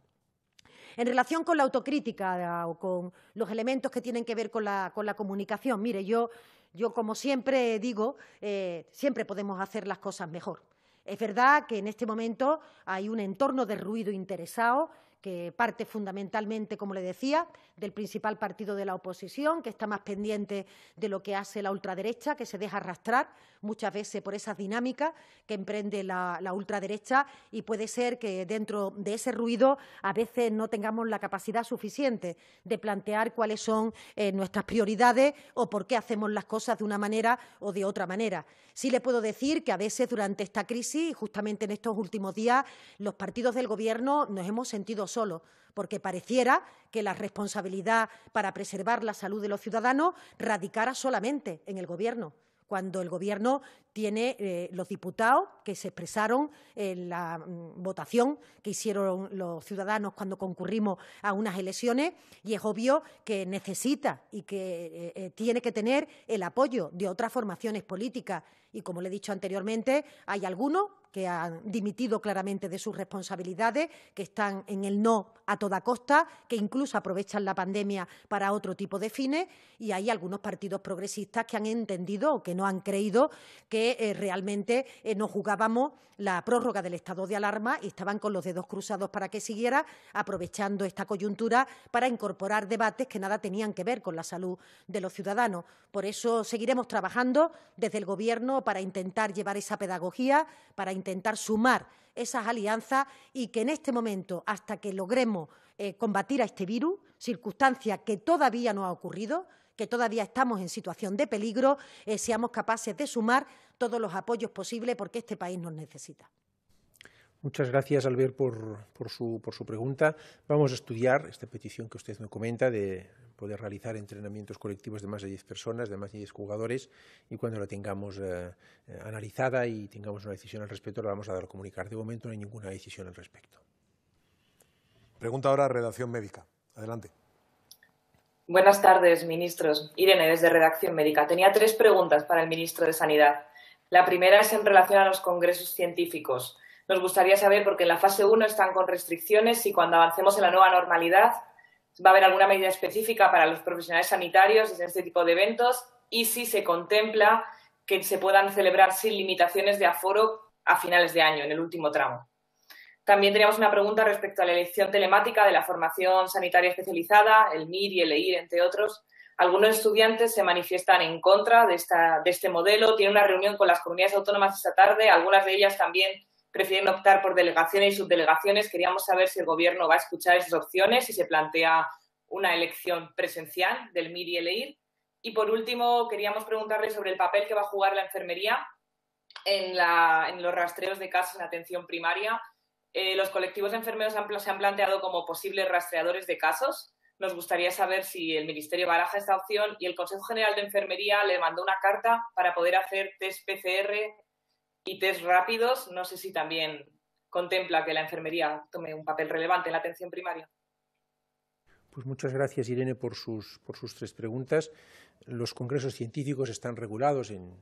En relación con la autocrítica ah, o con los elementos que tienen que ver con la, comunicación, mire, yo, yo como siempre digo, eh, siempre podemos hacer las cosas mejor. Es verdad que en este momento hay un entorno de ruido interesado que parte fundamentalmente, como le decía, del principal partido de la oposición, que está más pendiente de lo que hace la ultraderecha, que se deja arrastrar muchas veces por esas dinámicas que emprende la, ultraderecha y puede ser que dentro de ese ruido a veces no tengamos la capacidad suficiente de plantear cuáles son eh, nuestras prioridades o por qué hacemos las cosas de una manera o de otra manera. Sí le puedo decir que a veces durante esta crisis justamente en estos últimos días los partidos del Gobierno nos hemos sentido solo, porque pareciera que la responsabilidad para preservar la salud de los ciudadanos radicara solamente en el Gobierno cuando el Gobierno tiene eh, los diputados que se expresaron en la mm, votación que hicieron los ciudadanos cuando concurrimos a unas elecciones y es obvio que necesita y que eh, eh, tiene que tener el apoyo de otras formaciones políticas. Y como le he dicho anteriormente, hay algunos que han dimitido claramente de sus responsabilidades, que están en el no a toda costa, que incluso aprovechan la pandemia para otro tipo de fines, y hay algunos partidos progresistas que han entendido o que no han creído que eh, realmente eh, no jugábamos la prórroga del estado de alarma y estaban con los dedos cruzados para que siguiera, aprovechando esta coyuntura para incorporar debates que nada tenían que ver con la salud de los ciudadanos. Por eso seguiremos trabajando desde el Gobierno para intentar llevar esa pedagogía, para intentar sumar esas alianzas y que en este momento, hasta que logremos eh, combatir a este virus, circunstancia que todavía no ha ocurrido, que todavía estamos en situación de peligro, eh, seamos capaces de sumar todos los apoyos posibles porque este país nos necesita. Muchas gracias, Albert, por, por, su, por su pregunta. Vamos a estudiar esta petición que usted me comenta de poder realizar entrenamientos colectivos de más de 10 personas, de más de 10 jugadores, y cuando la tengamos eh, eh, analizada y tengamos una decisión al respecto, la vamos a dar a comunicar. De momento no hay ninguna decisión al respecto. Pregunta ahora a Redacción Médica. Adelante. Buenas tardes, ministros. Irene, desde Redacción Médica. Tenía tres preguntas para el ministro de Sanidad. La primera es en relación a los congresos científicos. Nos gustaría saber, porque en la fase 1 están con restricciones y cuando avancemos en la nueva normalidad, va a haber alguna medida específica para los profesionales sanitarios en este tipo de eventos y si se contempla que se puedan celebrar sin limitaciones de aforo a finales de año, en el último tramo. También teníamos una pregunta respecto a la elección telemática de la formación sanitaria especializada, el MIR y el EIR, entre otros. Algunos estudiantes se manifiestan en contra de, de este modelo. Tiene una reunión con las comunidades autónomas esta tarde. Algunas de ellas también prefieren optar por delegaciones y subdelegaciones. Queríamos saber si el Gobierno va a escuchar esas opciones, si se plantea una elección presencial del MIR y el EIR. Y por último, queríamos preguntarle sobre el papel que va a jugar la enfermería en, los rastreos de casos en atención primaria. Eh, los colectivos de enfermeros se han planteado como posibles rastreadores de casos. Nos gustaría saber si el Ministerio baraja esta opción y el Consejo General de Enfermería le mandó una carta para poder hacer test PCR y test rápidos, no sé si también contempla que la enfermería tome un papel relevante en la atención primaria. Pues muchas gracias, Irene, por sus, por sus tres preguntas. Los congresos científicos están regulados en,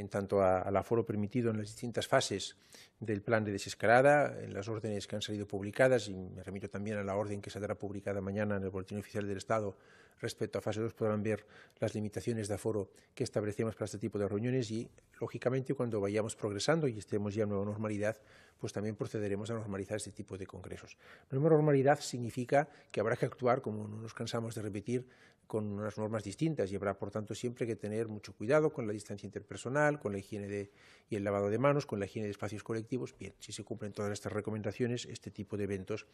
en tanto al aforo permitido en las distintas fases del plan de desescalada, en las órdenes que han salido publicadas, y me remito también a la orden que saldrá publicada mañana en el Boletín Oficial del Estado respecto a fase 2, podrán ver las limitaciones de aforo que establecemos para este tipo de reuniones y, lógicamente, cuando vayamos progresando y estemos ya en nueva normalidad, pues también procederemos a normalizar este tipo de congresos. La normalidad significa que habrá que actuar, como no nos cansamos de repetir, con unas normas distintas y habrá, por tanto, siempre que tener mucho cuidado con la distancia interpersonal, con la higiene de, y el lavado de manos, con la higiene de espacios colectivos. Bien, si se cumplen todas estas recomendaciones, este tipo de eventos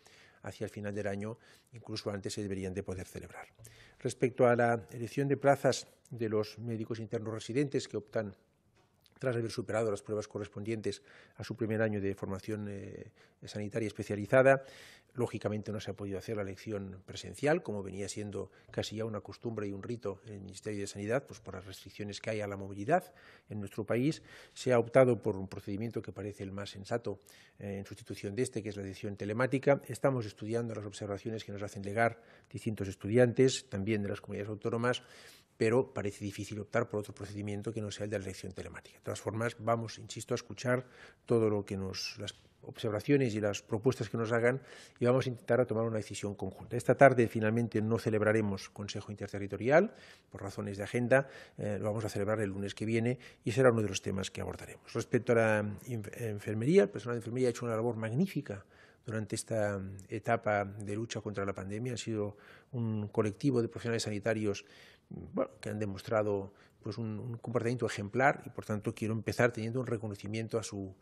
hacia el final del año, incluso antes, se deberían de poder celebrar. Respecto a la elección de plazas de los médicos internos residentes que optan tras haber superado las pruebas correspondientes a su primer año de formación eh, sanitaria especializada. Lógicamente no se ha podido hacer la elección presencial, como venía siendo casi ya una costumbre y un rito en el Ministerio de Sanidad, pues por las restricciones que hay a la movilidad en nuestro país. Se ha optado por un procedimiento que parece el más sensato eh, en sustitución de este, que es la lección telemática. Estamos estudiando las observaciones que nos hacen llegar distintos estudiantes, también de las comunidades autónomas, pero parece difícil optar por otro procedimiento que no sea el de la elección telemática. De todas formas, vamos, insisto, a escuchar todo lo que nos, las observaciones y las propuestas que nos hagan y vamos a intentar tomar una decisión conjunta. Esta tarde finalmente no celebraremos Consejo Interterritorial por razones de agenda, eh, lo vamos a celebrar el lunes que viene y será uno de los temas que abordaremos. Respecto a la enfermería, el personal de enfermería ha hecho una labor magnífica durante esta etapa de lucha contra la pandemia. Ha sido un colectivo de profesionales sanitarios que han demostrado pues, un, comportamiento ejemplar y por tanto quiero empezar teniendo un reconocimiento a su,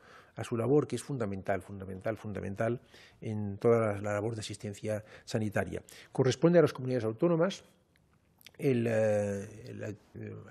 labor que es fundamental, fundamental, fundamental en toda la labor de asistencia sanitaria. Corresponde a las comunidades autónomas, eh, la eh,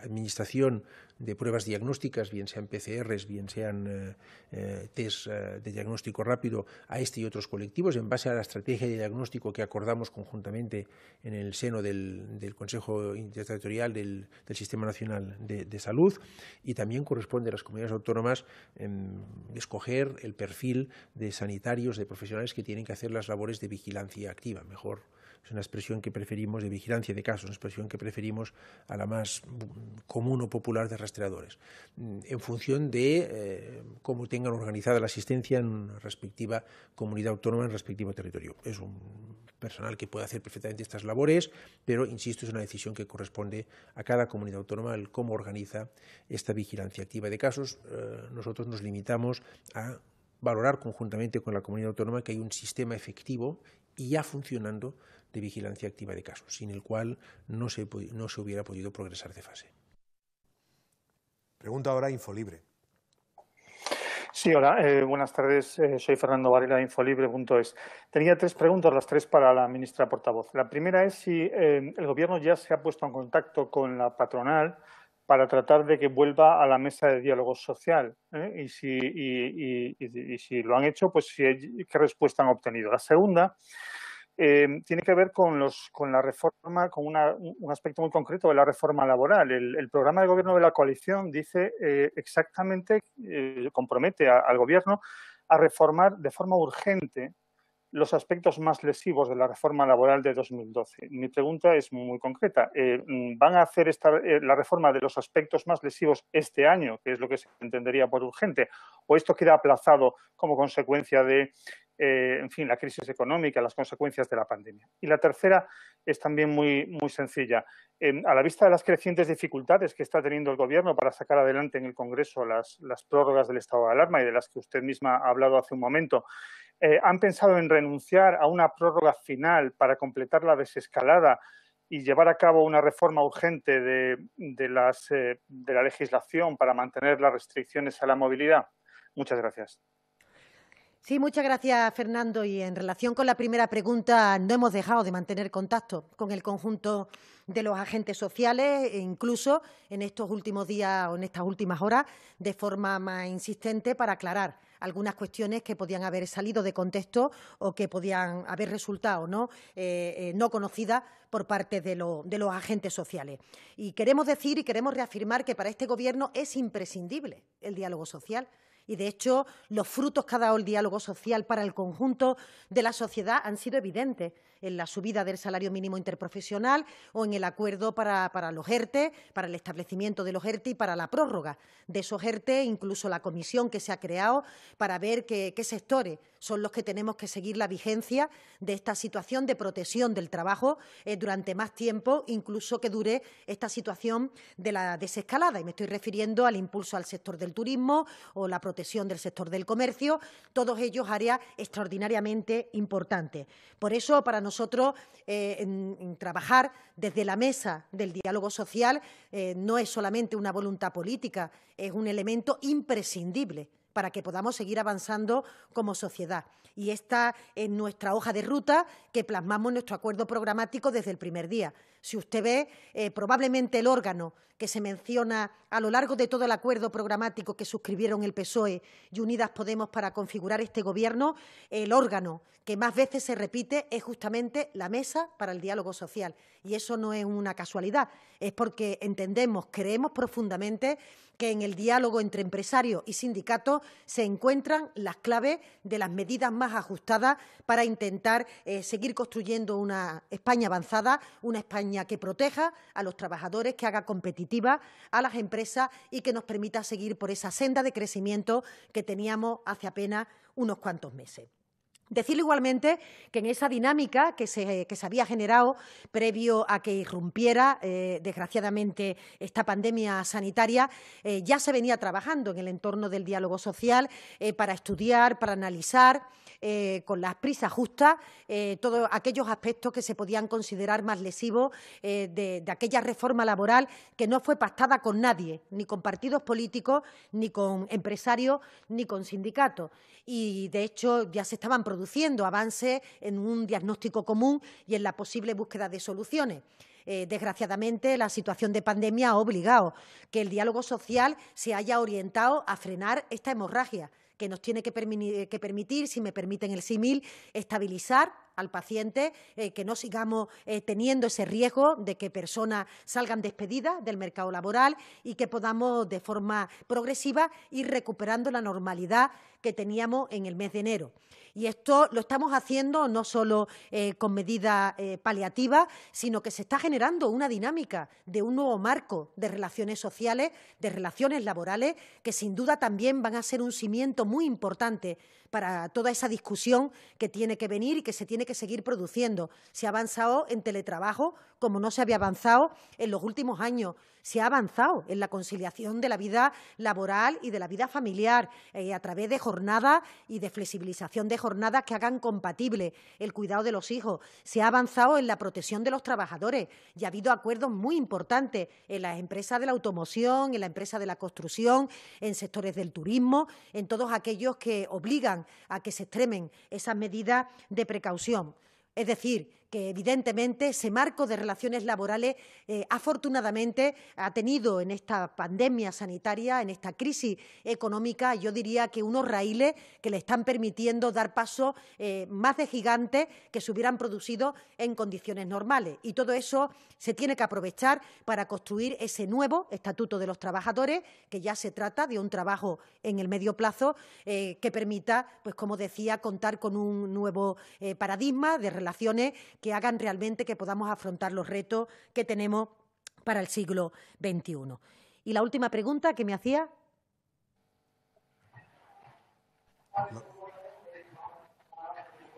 administración de pruebas diagnósticas, bien sean PCRs, bien sean eh, test de diagnóstico rápido, a este y otros colectivos, en base a la estrategia de diagnóstico que acordamos conjuntamente en el seno del, Consejo Interterritorial del, Sistema Nacional de, Salud, y también corresponde a las comunidades autónomas em, escoger el perfil de sanitarios, de profesionales que tienen que hacer las labores de vigilancia activa, mejor es una expresión que preferimos de vigilancia de casos, una expresión que preferimos a la más mm, común o popular de rastreadores, mm, en función de eh, cómo tengan organizada la asistencia en una respectiva comunidad autónoma, en el respectivo territorio. Es un personal que puede hacer perfectamente estas labores, pero, insisto, es una decisión que corresponde a cada comunidad autónoma el cómo organiza esta vigilancia activa de casos. Eh, nosotros nos limitamos a valorar conjuntamente con la comunidad autónoma que hay un sistema efectivo y ya funcionando de vigilancia activa de casos, sin el cual no se, no se hubiera podido progresar de fase. Pregunta ahora Infolibre. Sí, hola, eh, buenas tardes. Eh, soy Fernando Varela de Infolibre.es. Tenía tres preguntas, las tres para la ministra portavoz. La primera es si eh, el Gobierno ya se ha puesto en contacto con la patronal para tratar de que vuelva a la mesa de diálogo social. Y si, si, lo han hecho, pues si, qué respuesta han obtenido. La segunda eh, tiene que ver con, los, con la reforma, con un aspecto muy concreto de la reforma laboral. El, programa de gobierno de la coalición dice eh, exactamente, eh, compromete al gobierno a reformar de forma urgente los aspectos más lesivos de la reforma laboral de 2012. Mi pregunta es muy concreta. ¿Van a hacer esta, la reforma de los aspectos más lesivos este año, que es lo que se entendería por urgente? ¿O esto queda aplazado como consecuencia de eh, en fin, la crisis económica, las consecuencias de la pandemia. Y la tercera es también muy, muy sencilla. a la vista de las crecientes dificultades que está teniendo el Gobierno para sacar adelante en el Congreso las, prórrogas del estado de alarma y de las que usted misma ha hablado hace un momento, eh, ¿han pensado en renunciar a una prórroga final para completar la desescalada y llevar a cabo una reforma urgente de eh, la legislación para mantener las restricciones a la movilidad? Muchas gracias. Sí, muchas gracias, Fernando. Y en relación con la primera pregunta, no hemos dejado de mantener contacto con el conjunto de los agentes sociales, e incluso en estos últimos días o en estas últimas horas, de forma más insistente para aclarar algunas cuestiones que podían haber salido de contexto o que podían haber resultado no, eh, eh, conocidas por parte de, de los agentes sociales. Y queremos decir y queremos reafirmar que para este Gobierno es imprescindible el diálogo social y, de hecho, los frutos que ha dado el diálogo social para el conjunto de la sociedad han sido evidentes en la subida del salario mínimo interprofesional o en el acuerdo para, para los ERTE, e, para el establecimiento de los ERTE e y para la prórroga de esos ERTE, e, incluso la comisión que se ha creado para ver qué sectores son los que tenemos que seguir la vigencia de esta situación de protección del trabajo eh, durante más tiempo, incluso que dure esta situación de la desescalada. Y me estoy refiriendo al impulso al sector del turismo o la protección del sector del comercio, todos ellos áreas extraordinariamente importantes. Por eso, para nosotros, eh, trabajar desde la mesa del diálogo social eh, no es solamente una voluntad política, es un elemento imprescindible para que podamos seguir avanzando como sociedad. Y esta es nuestra hoja de ruta que plasmamos en nuestro acuerdo programático desde el primer día. Si usted ve, eh, probablemente el órgano que se menciona a lo largo de todo el acuerdo programático que suscribieron el PSOE y Unidas Podemos para configurar este Gobierno, el órgano que más veces se repite es justamente la Mesa para el Diálogo Social. Y eso no es una casualidad, es porque entendemos, creemos profundamente que en el diálogo entre empresarios y sindicatos se encuentran las claves de las medidas más ajustadas para intentar eh, seguir construyendo una España avanzada, una España que proteja a los trabajadores, que haga competitiva a las empresas y que nos permita seguir por esa senda de crecimiento que teníamos hace apenas unos cuantos meses. Decir igualmente que en esa dinámica que se, había generado previo a que irrumpiera, eh, desgraciadamente, esta pandemia sanitaria, eh, ya se venía trabajando en el entorno del diálogo social eh, para estudiar, para analizar eh, con las prisas justas, eh, todos aquellos aspectos que se podían considerar más lesivos eh, de, aquella reforma laboral que no fue pactada con nadie, ni con partidos políticos, ni con empresarios, ni con sindicatos. Y, de hecho, ya se estaban produciendo avances en un diagnóstico común y en la posible búsqueda de soluciones. desgraciadamente, la situación de pandemia ha obligado que el diálogo social se haya orientado a frenar esta hemorragia que nos tiene eh, que, permitir, si me permiten el símil, estabilizar al paciente, eh, que no sigamos eh, teniendo ese riesgo de que personas salgan despedidas del mercado laboral y que podamos de forma progresiva ir recuperando la normalidad que teníamos en el mes de enero. Y esto lo estamos haciendo no solo eh, con medidas eh, paliativas, sino que se está generando una dinámica de un nuevo marco de relaciones sociales, de relaciones laborales, que sin duda también van a ser un cimiento muy importante para toda esa discusión que tiene que venir y que se tiene que seguir produciendo. Se ha avanzado en teletrabajo como no se había avanzado en los últimos años. Se ha avanzado en la conciliación de la vida laboral y de la vida familiar eh, a través de jornadas y de flexibilización de jornadas que hagan compatible el cuidado de los hijos. Se ha avanzado en la protección de los trabajadores y ha habido acuerdos muy importantes en las empresas de la automoción, en la empresa de la construcción, en sectores del turismo, en todos aquellos que obligan a que se extremen esas medidas de precaución. Es decir, que evidentemente ese marco de relaciones laborales eh, afortunadamente ha tenido en esta pandemia sanitaria, en esta crisis económica, yo diría que unos raíles que le están permitiendo dar paso eh, más de gigantes que se hubieran producido en condiciones normales. Y todo eso se tiene que aprovechar para construir ese nuevo Estatuto de los Trabajadores, que ya se trata de un trabajo en el medio plazo eh, que permita, pues como decía, contar con un nuevo paradigma de relaciones que hagan realmente que podamos afrontar los retos que tenemos para el siglo XXI. Y la última pregunta que me hacía.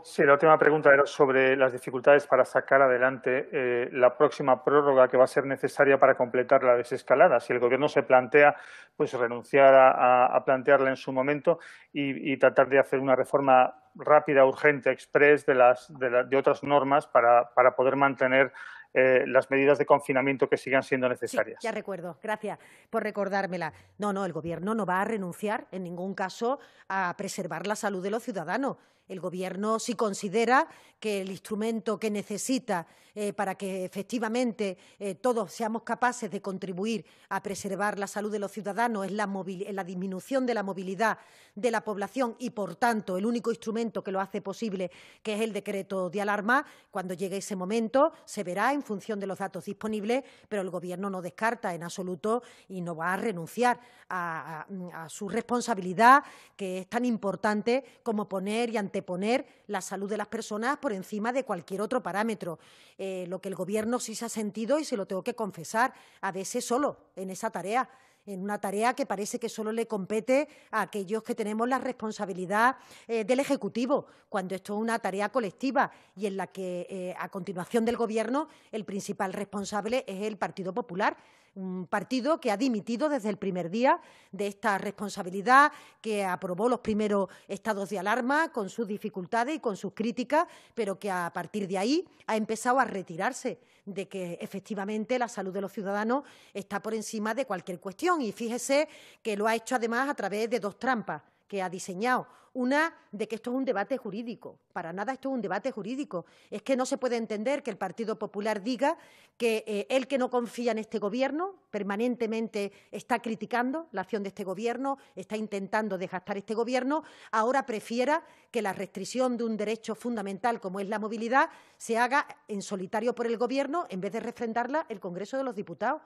Sí, la última pregunta era sobre las dificultades para sacar adelante eh, la próxima prórroga que va a ser necesaria para completar la desescalada. Si el Gobierno se plantea pues, renunciar a, plantearla en su momento y tratar de hacer una reforma rápida, urgente, express de, las, de, otras normas para, poder mantener eh, las medidas de confinamiento que sigan siendo necesarias. ya recuerdo, gracias por recordármela. No, no, el Gobierno no va a renunciar en ningún caso a preservar la salud de los ciudadanos. El Gobierno, sí considera que el instrumento que necesita eh, para que efectivamente eh, todos seamos capaces de contribuir a preservar la salud de los ciudadanos es la, disminución de la movilidad de la población y, por tanto, el único instrumento que lo hace posible, que es el decreto de alarma, cuando llegue ese momento se verá en función de los datos disponibles, pero el Gobierno no descarta en absoluto y no va a renunciar a, su responsabilidad, que es tan importante como poner y poner la salud de las personas por encima de cualquier otro parámetro. Eh, lo que el Gobierno sí se ha sentido, y se lo tengo que confesar, a veces solo en esa tarea en una tarea que parece que solo le compete a aquellos que tenemos la responsabilidad eh, del Ejecutivo, cuando esto es una tarea colectiva y en la que, eh, a continuación del Gobierno, el principal responsable es el Partido Popular un partido que ha dimitido desde el primer día de esta responsabilidad, que aprobó los primeros estados de alarma con sus dificultades y con sus críticas, pero que a partir de ahí ha empezado a retirarse de que efectivamente la salud de los ciudadanos está por encima de cualquier cuestión. Y fíjese que lo ha hecho además a través de dos trampas que ha diseñado. Una, de que esto es un debate jurídico. Para nada esto es un debate jurídico. Es que no se puede entender que el Partido Popular diga que el eh, que no confía en este Gobierno permanentemente está criticando la acción de este Gobierno, está intentando desgastar este Gobierno, ahora prefiera que la restricción de un derecho fundamental como es la movilidad se haga en solitario por el Gobierno en vez de refrendarla el Congreso de los Diputados.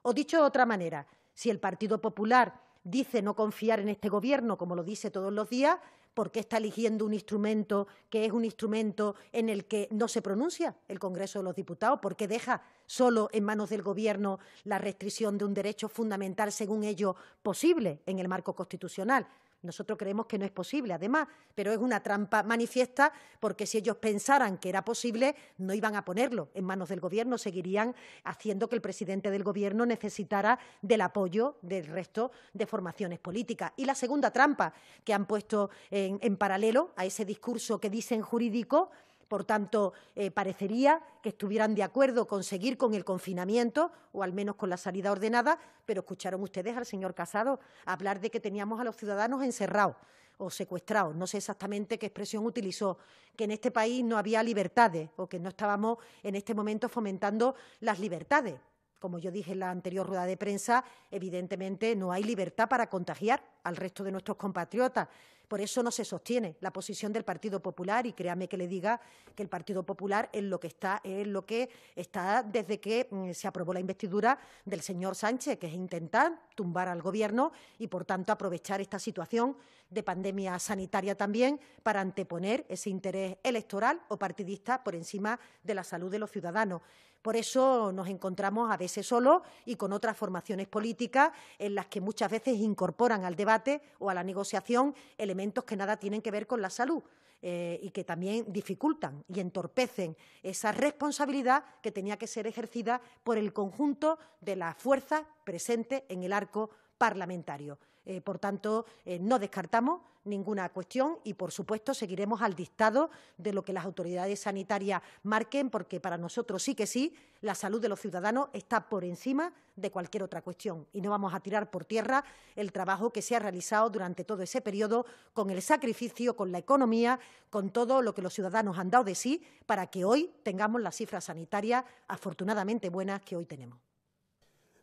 O dicho de otra manera, si el Partido Popular dice no confiar en este gobierno, como lo dice todos los días, porque está eligiendo un instrumento que es un instrumento en el que no se pronuncia el Congreso de los Diputados? porque deja solo en manos del Gobierno la restricción de un derecho fundamental, según ello, posible en el marco constitucional? Nosotros creemos que no es posible, además, pero es una trampa manifiesta porque si ellos pensaran que era posible, no iban a ponerlo en manos del Gobierno, seguirían haciendo que el presidente del Gobierno necesitara del apoyo del resto de formaciones políticas. Y la segunda trampa que han puesto en, paralelo a ese discurso que dicen jurídico por tanto, eh, parecería que estuvieran de acuerdo con seguir con el confinamiento o al menos con la salida ordenada, pero escucharon ustedes al señor Casado hablar de que teníamos a los ciudadanos encerrados o secuestrados, no sé exactamente qué expresión utilizó, que en este país no había libertades o que no estábamos en este momento fomentando las libertades. Como yo dije en la anterior rueda de prensa, evidentemente no hay libertad para contagiar al resto de nuestros compatriotas. Por eso no se sostiene la posición del Partido Popular y créame que le diga que el Partido Popular es lo que está, es lo que está desde que mm, se aprobó la investidura del señor Sánchez, que es intentar tumbar al Gobierno y, por tanto, aprovechar esta situación de pandemia sanitaria también para anteponer ese interés electoral o partidista por encima de la salud de los ciudadanos. Por eso nos encontramos a veces solos y con otras formaciones políticas en las que muchas veces incorporan al debate o a la negociación elementos que nada tienen que ver con la salud. Eh, y que también dificultan y entorpecen esa responsabilidad que tenía que ser ejercida por el conjunto de las fuerzas presentes en el arco parlamentario. Eh, por tanto, eh, no descartamos ninguna cuestión y, por supuesto, seguiremos al dictado de lo que las autoridades sanitarias marquen, porque para nosotros sí que sí, la salud de los ciudadanos está por encima de cualquier otra cuestión y no vamos a tirar por tierra el trabajo que se ha realizado durante todo ese periodo con el sacrificio, con la economía, con todo lo que los ciudadanos han dado de sí para que hoy tengamos las cifras sanitarias afortunadamente buenas que hoy tenemos.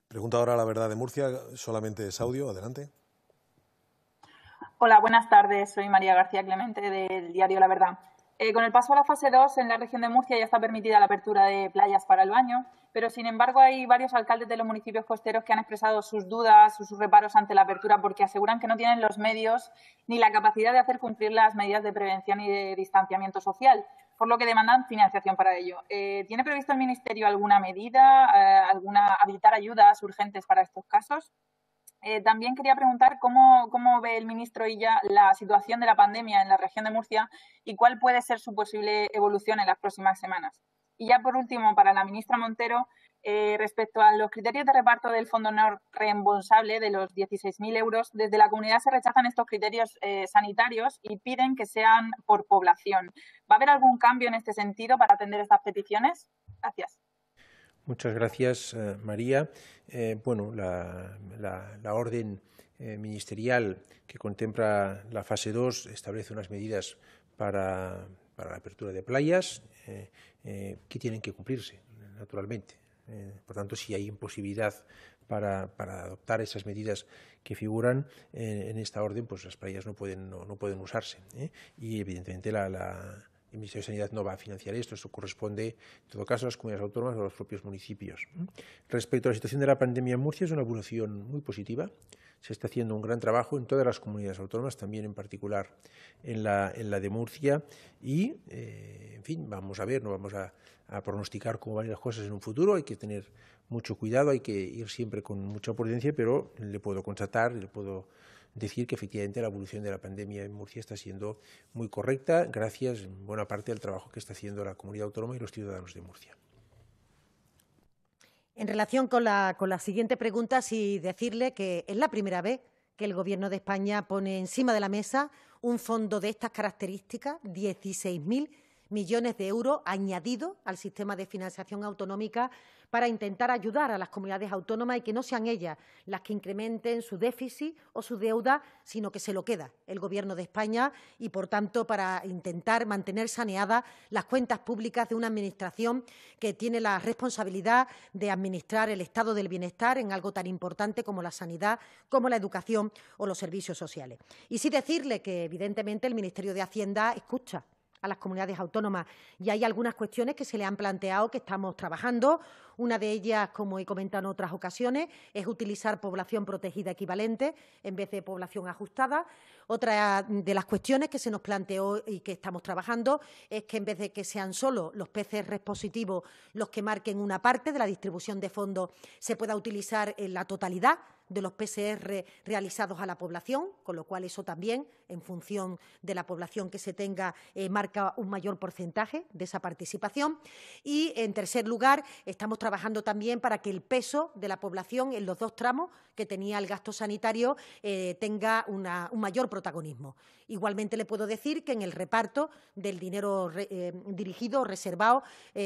Pregunta ahora la verdad de Murcia, solamente es audio, adelante. Hola, buenas tardes. Soy María García Clemente del diario La Verdad. Eh, con el paso a la fase 2, en la región de Murcia ya está permitida la apertura de playas para el baño, pero sin embargo hay varios alcaldes de los municipios costeros que han expresado sus dudas, sus reparos ante la apertura porque aseguran que no tienen los medios ni la capacidad de hacer cumplir las medidas de prevención y de distanciamiento social, por lo que demandan financiación para ello. Eh, ¿Tiene previsto el Ministerio alguna medida, eh, alguna habilitar ayudas urgentes para estos casos? Eh, también quería preguntar cómo, ve el ministro Illa la situación de la pandemia en la región de Murcia y cuál puede ser su posible evolución en las próximas semanas. Y ya por último, para la ministra Montero, eh, respecto a los criterios de reparto del Fondo no reembolsable de los 16.000 euros, desde la comunidad se rechazan estos criterios eh, sanitarios y piden que sean por población. ¿Va a haber algún cambio en este sentido para atender estas peticiones? Gracias. Muchas gracias, eh, María. Eh, bueno, la, orden eh, ministerial que contempla la fase 2 establece unas medidas para, la apertura de playas que tienen que cumplirse, naturalmente. por tanto, si hay imposibilidad para, adoptar esas medidas que figuran en, esta orden, pues las playas no pueden, usarse. Y, evidentemente, la el Ministerio de Sanidad no va a financiar esto, esto corresponde en todo caso a las comunidades autónomas o a los propios municipios. Respecto a la situación de la pandemia en Murcia, es una evolución muy positiva. Se está haciendo un gran trabajo en todas las comunidades autónomas, también en particular en la, de Murcia. Y, eh, en fin, vamos a ver, no vamos a, a pronosticar cómo van las cosas en un futuro. Hay que tener mucho cuidado, hay que ir siempre con mucha prudencia, pero le puedo constatar, le puedo decir que efectivamente la evolución de la pandemia en Murcia está siendo muy correcta, gracias en buena parte al trabajo que está haciendo la comunidad autónoma y los ciudadanos de Murcia. En relación con la, siguiente pregunta, sí decirle que es la primera vez que el Gobierno de España pone encima de la mesa un fondo de estas características, 16.000 millones de euros añadidos al sistema de financiación autonómica para intentar ayudar a las comunidades autónomas y que no sean ellas las que incrementen su déficit o su deuda, sino que se lo queda el Gobierno de España y, por tanto, para intentar mantener saneadas las cuentas públicas de una Administración que tiene la responsabilidad de administrar el estado del bienestar en algo tan importante como la sanidad, como la educación o los servicios sociales. Y sí decirle que, evidentemente, el Ministerio de Hacienda escucha a las comunidades autónomas y hay algunas cuestiones que se le han planteado que estamos trabajando. Una de ellas, como he comentado en otras ocasiones, es utilizar población protegida equivalente en vez de población ajustada. Otra de las cuestiones que se nos planteó y que estamos trabajando es que en vez de que sean solo los peces positivos los que marquen una parte de la distribución de fondos, se pueda utilizar en la totalidad de los PSR realizados a la población, con lo cual eso también, en función de la población que se tenga, eh, marca un mayor porcentaje de esa participación. Y, en tercer lugar, estamos trabajando también para que el peso de la población en los dos tramos que tenía el gasto sanitario eh, tenga un mayor protagonismo. Igualmente, le puedo decir que en el reparto del dinero eh, dirigido reservado,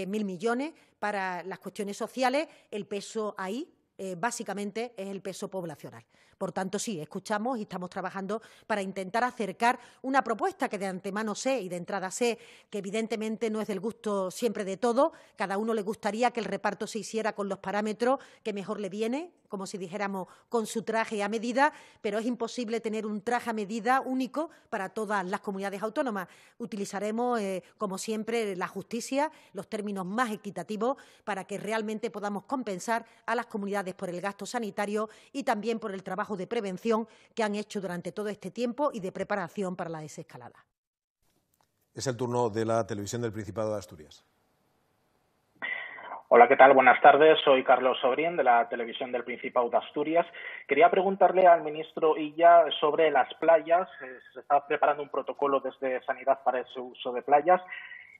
mil millones para las cuestiones sociales, el peso ahí eh, básicamente es el peso poblacional. Por tanto, sí, escuchamos y estamos trabajando para intentar acercar una propuesta que de antemano sé y de entrada sé que evidentemente no es del gusto siempre de todo. Cada uno le gustaría que el reparto se hiciera con los parámetros que mejor le viene, como si dijéramos con su traje a medida, pero es imposible tener un traje a medida único para todas las comunidades autónomas. Utilizaremos, eh, como siempre, la justicia, los términos más equitativos, para que realmente podamos compensar a las comunidades por el gasto sanitario y también por el trabajo de prevención que han hecho durante todo este tiempo y de preparación para la desescalada. Es el turno de la televisión del Principado de Asturias. Hola, ¿qué tal? Buenas tardes. Soy Carlos Sobrín de la televisión del Principado de Asturias. Quería preguntarle al ministro Illa sobre las playas. Eh, se está preparando un protocolo desde Sanidad para ese uso de playas.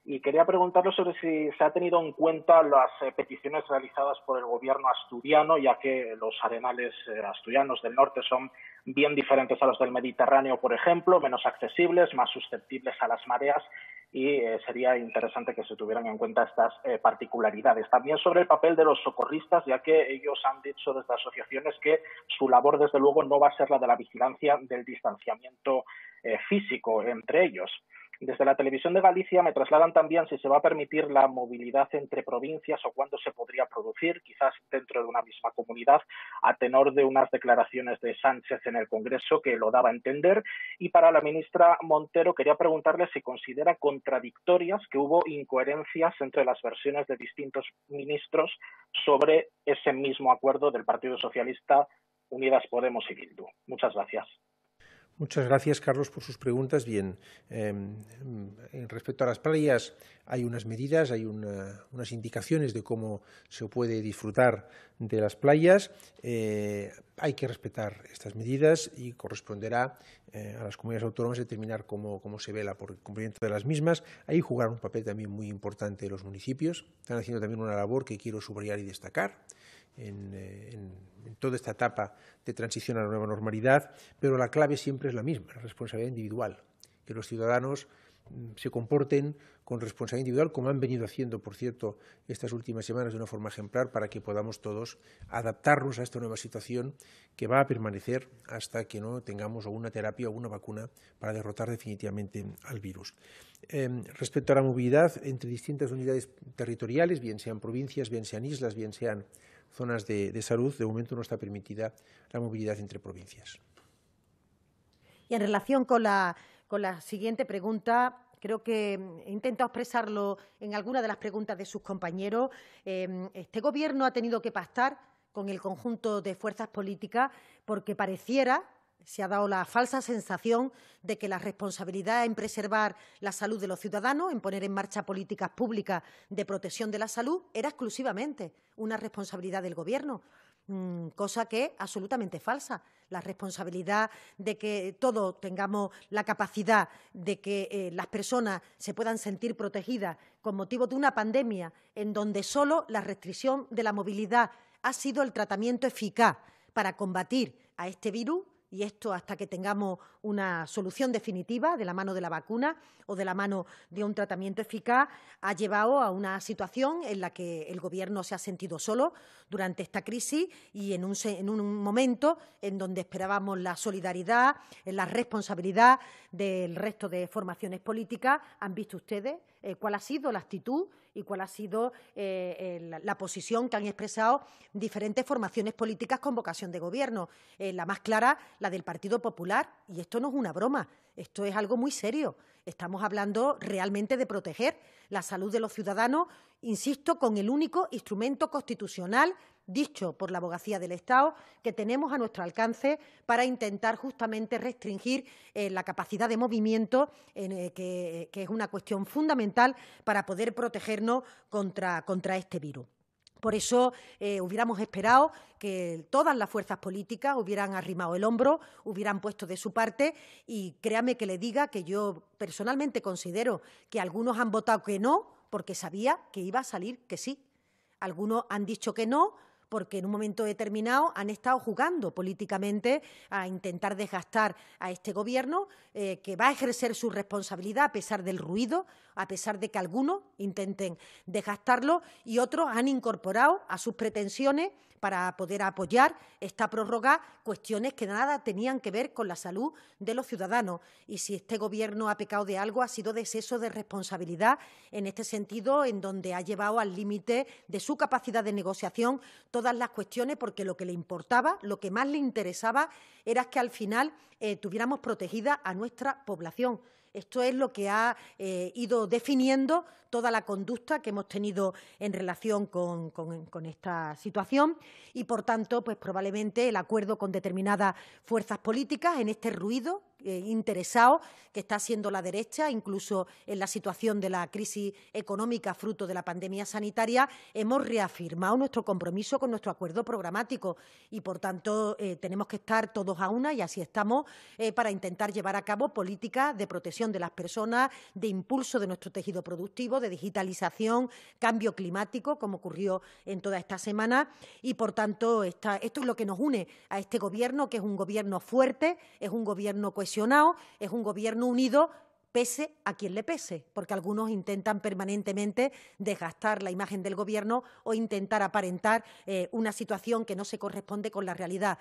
Y quería preguntarle sobre si se ha tenido en cuenta las eh, peticiones realizadas por el gobierno asturiano, ya que los arenales eh, asturianos del norte son bien diferentes a los del Mediterráneo, por ejemplo, menos accesibles, más susceptibles a las mareas, y eh, sería interesante que se tuvieran en cuenta estas particularidades. También sobre el papel de los socorristas, ya que ellos han dicho desde asociaciones que su labor, desde luego, no va a ser la de la vigilancia del distanciamiento físico entre ellos. Desde la televisión de Galicia me trasladan también si se va a permitir la movilidad entre provincias o cuándo se podría producir, quizás dentro de una misma comunidad, a tenor de unas declaraciones de Sánchez en el Congreso que lo daba a entender. Y para la ministra Montero quería preguntarle si considera contradictorias que hubo incoherencias entre las versiones de distintos ministros sobre ese mismo acuerdo del Partido Socialista, Unidas Podemos y Bildu. Muchas gracias. Muchas gracias, Carlos, por sus preguntas. Bien, en em, em, respecto a las playas, hay unas medidas, hay unas indicaciones de cómo se puede disfrutar de las playas. Eh, hay que respetar estas medidas y corresponderá eh, a las comunidades autónomas determinar cómo, se vela por el cumplimiento de las mismas. Ahí jugar un papel también muy importante los municipios. Están haciendo también una labor que quiero subrayar y destacar. Eh, en, toda esta etapa de transición a la nueva normalidad, pero la clave siempre es la misma, la responsabilidad individual, que los ciudadanos mm, se comporten con responsabilidad individual, como han venido haciendo, por cierto, estas últimas semanas de una forma ejemplar, para que podamos todos adaptarnos a esta nueva situación que va a permanecer hasta que no tengamos alguna terapia o una vacuna para derrotar definitivamente al virus. Em, respecto a la movilidad entre distintas unidades territoriales, bien sean provincias, bien sean islas, bien sean zonas de, salud, de momento no está permitida la movilidad entre provincias. Y en relación con la, con la siguiente pregunta, creo que he intentado expresarlo en alguna de las preguntas de sus compañeros. Em, este Gobierno ha tenido que pactar con el conjunto de fuerzas políticas porque pareciera se ha dado la falsa sensación de que la responsabilidad en preservar la salud de los ciudadanos, en poner en marcha políticas públicas de protección de la salud, era exclusivamente una responsabilidad del Gobierno mm, cosa que es absolutamente falsa. La responsabilidad de que todos tengamos la capacidad de que eh, las personas se puedan sentir protegidas con motivo de una pandemia en donde solo la restricción de la movilidad ha sido el tratamiento eficaz para combatir a este virus y esto hasta que tengamos una solución definitiva de la mano de la vacuna o de la mano de un tratamiento eficaz, ha llevado a una situación en la que el Gobierno se ha sentido solo durante esta crisis y en un, momento en donde esperábamos la solidaridad, la responsabilidad del resto de formaciones políticas. Han visto ustedes eh, cuál ha sido la actitud y cuál ha sido eh, la, posición que han expresado diferentes formaciones políticas con vocación de gobierno. Eh, la más clara, la del Partido Popular, y esto no es una broma, esto es algo muy serio. Estamos hablando realmente de proteger la salud de los ciudadanos, insisto, con el único instrumento constitucional dicho por la abogacía del Estado, que tenemos a nuestro alcance para intentar justamente restringir eh, la capacidad de movimiento, eh, que, es una cuestión fundamental para poder protegernos contra este virus. Por eso eh, hubiéramos esperado que todas las fuerzas políticas hubieran arrimado el hombro, hubieran puesto de su parte y créame que le diga que yo personalmente considero que algunos han votado que no porque sabía que iba a salir que sí. Algunos han dicho que no porque en un momento determinado han estado jugando políticamente a intentar desgastar a este gobierno eh, que va a ejercer su responsabilidad a pesar del ruido, a pesar de que algunos intenten desgastarlo y otros han incorporado a sus pretensiones para poder apoyar esta prórroga cuestiones que nada tenían que ver con la salud de los ciudadanos. Y si este Gobierno ha pecado de algo, ha sido de exceso de responsabilidad en este sentido, en donde ha llevado al límite de su capacidad de negociación todas las cuestiones porque lo que le importaba, lo que más le interesaba era que al final eh, tuviéramos protegida a nuestra población. Esto es lo que ha eh, ido definiendo toda la conducta que hemos tenido en relación con, con, esta situación y, por tanto, pues probablemente el acuerdo con determinadas fuerzas políticas en este ruido eh, interesado que está haciendo la derecha, incluso en la situación de la crisis económica fruto de la pandemia sanitaria, hemos reafirmado nuestro compromiso con nuestro acuerdo programático y, por tanto, eh, tenemos que estar todos a una y así estamos eh, para intentar llevar a cabo políticas de protección de las personas, de impulso de nuestro tejido productivo, de digitalización, cambio climático, como ocurrió en toda esta semana y, por tanto, esto es lo que nos une a este Gobierno, que es un Gobierno fuerte, es un Gobierno cohesionado es un gobierno unido pese a quien le pese, porque algunos intentan permanentemente desgastar la imagen del gobierno o intentar aparentar eh, una situación que no se corresponde con la realidad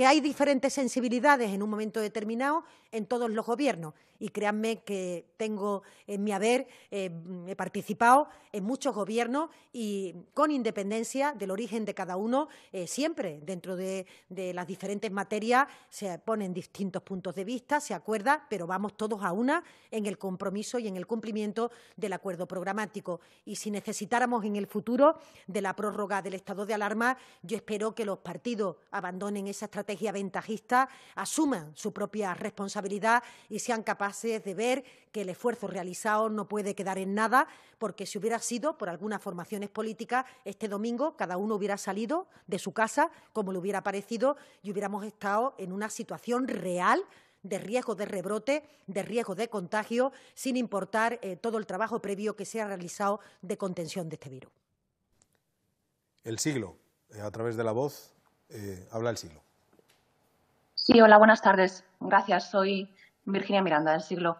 que hay diferentes sensibilidades en un momento determinado en todos los gobiernos. Y créanme que tengo en mi haber, eh, he participado en muchos gobiernos y con independencia del origen de cada uno, eh, siempre dentro de, de, las diferentes materias se ponen distintos puntos de vista, se acuerda, pero vamos todos a una en el compromiso y en el cumplimiento del acuerdo programático. Y si necesitáramos en el futuro de la prórroga del estado de alarma, yo espero que los partidos abandonen esa estrategia estrategia ventajista asuman su propia responsabilidad y sean capaces de ver que el esfuerzo realizado no puede quedar en nada, porque si hubiera sido por algunas formaciones políticas, este domingo cada uno hubiera salido de su casa como le hubiera parecido y hubiéramos estado en una situación real de riesgo de rebrote, de riesgo de contagio, sin importar eh, todo el trabajo previo que se ha realizado de contención de este virus. El siglo, eh, a través de la voz, eh, habla el siglo hola, buenas tardes. Gracias. Soy Virginia Miranda, del siglo.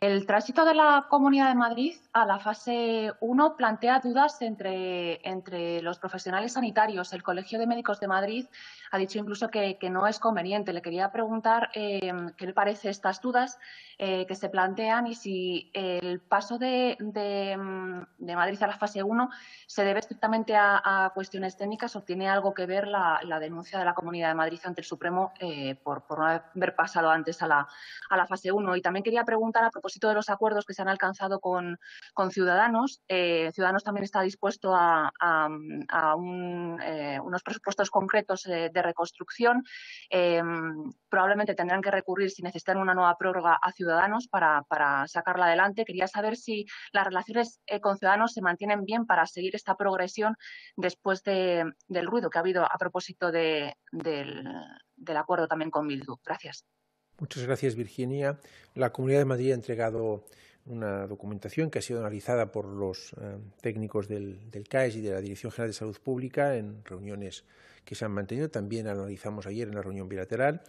El tránsito de la Comunidad de Madrid a la fase 1 plantea dudas entre, entre los profesionales sanitarios. El Colegio de Médicos de Madrid ha dicho incluso que, no es conveniente. Le quería preguntar em, qué le parece estas dudas eh, que se plantean y si el paso de, em, Madrid a la fase 1 se debe estrictamente a, cuestiones técnicas o tiene algo que ver la, denuncia de la Comunidad de Madrid ante el Supremo eh, por, no haber pasado antes a la, fase 1. Y también quería preguntar a propósito de los acuerdos que se han alcanzado con, Ciudadanos. Eh, Ciudadanos también está dispuesto a, unos presupuestos concretos de de reconstrucción. Em, probablemente tendrán que recurrir, si necesitan una nueva prórroga, a Ciudadanos para, sacarla adelante. Quería saber si las relaciones eh, con Ciudadanos se mantienen bien para seguir esta progresión después del ruido que ha habido a propósito de, del, acuerdo también con mildu Gracias. Muchas gracias, Virginia. La Comunidad de Madrid ha entregado una documentación que ha sido analizada por los eh, técnicos del, del, CAES y de la Dirección General de Salud Pública en reuniones que se han mantenido. También analizamos ayer en la reunión bilateral.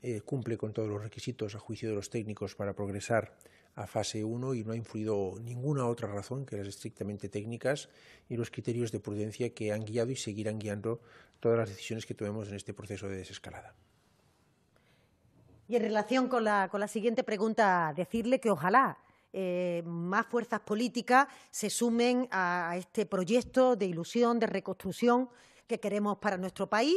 Eh, cumple con todos los requisitos a juicio de los técnicos para progresar a fase 1 y no ha influido ninguna otra razón que las estrictamente técnicas y los criterios de prudencia que han guiado y seguirán guiando todas las decisiones que tomemos en este proceso de desescalada. Y en relación con la, con la siguiente pregunta, decirle que ojalá eh, más fuerzas políticas se sumen a este proyecto de ilusión, de reconstrucción que queremos para nuestro país.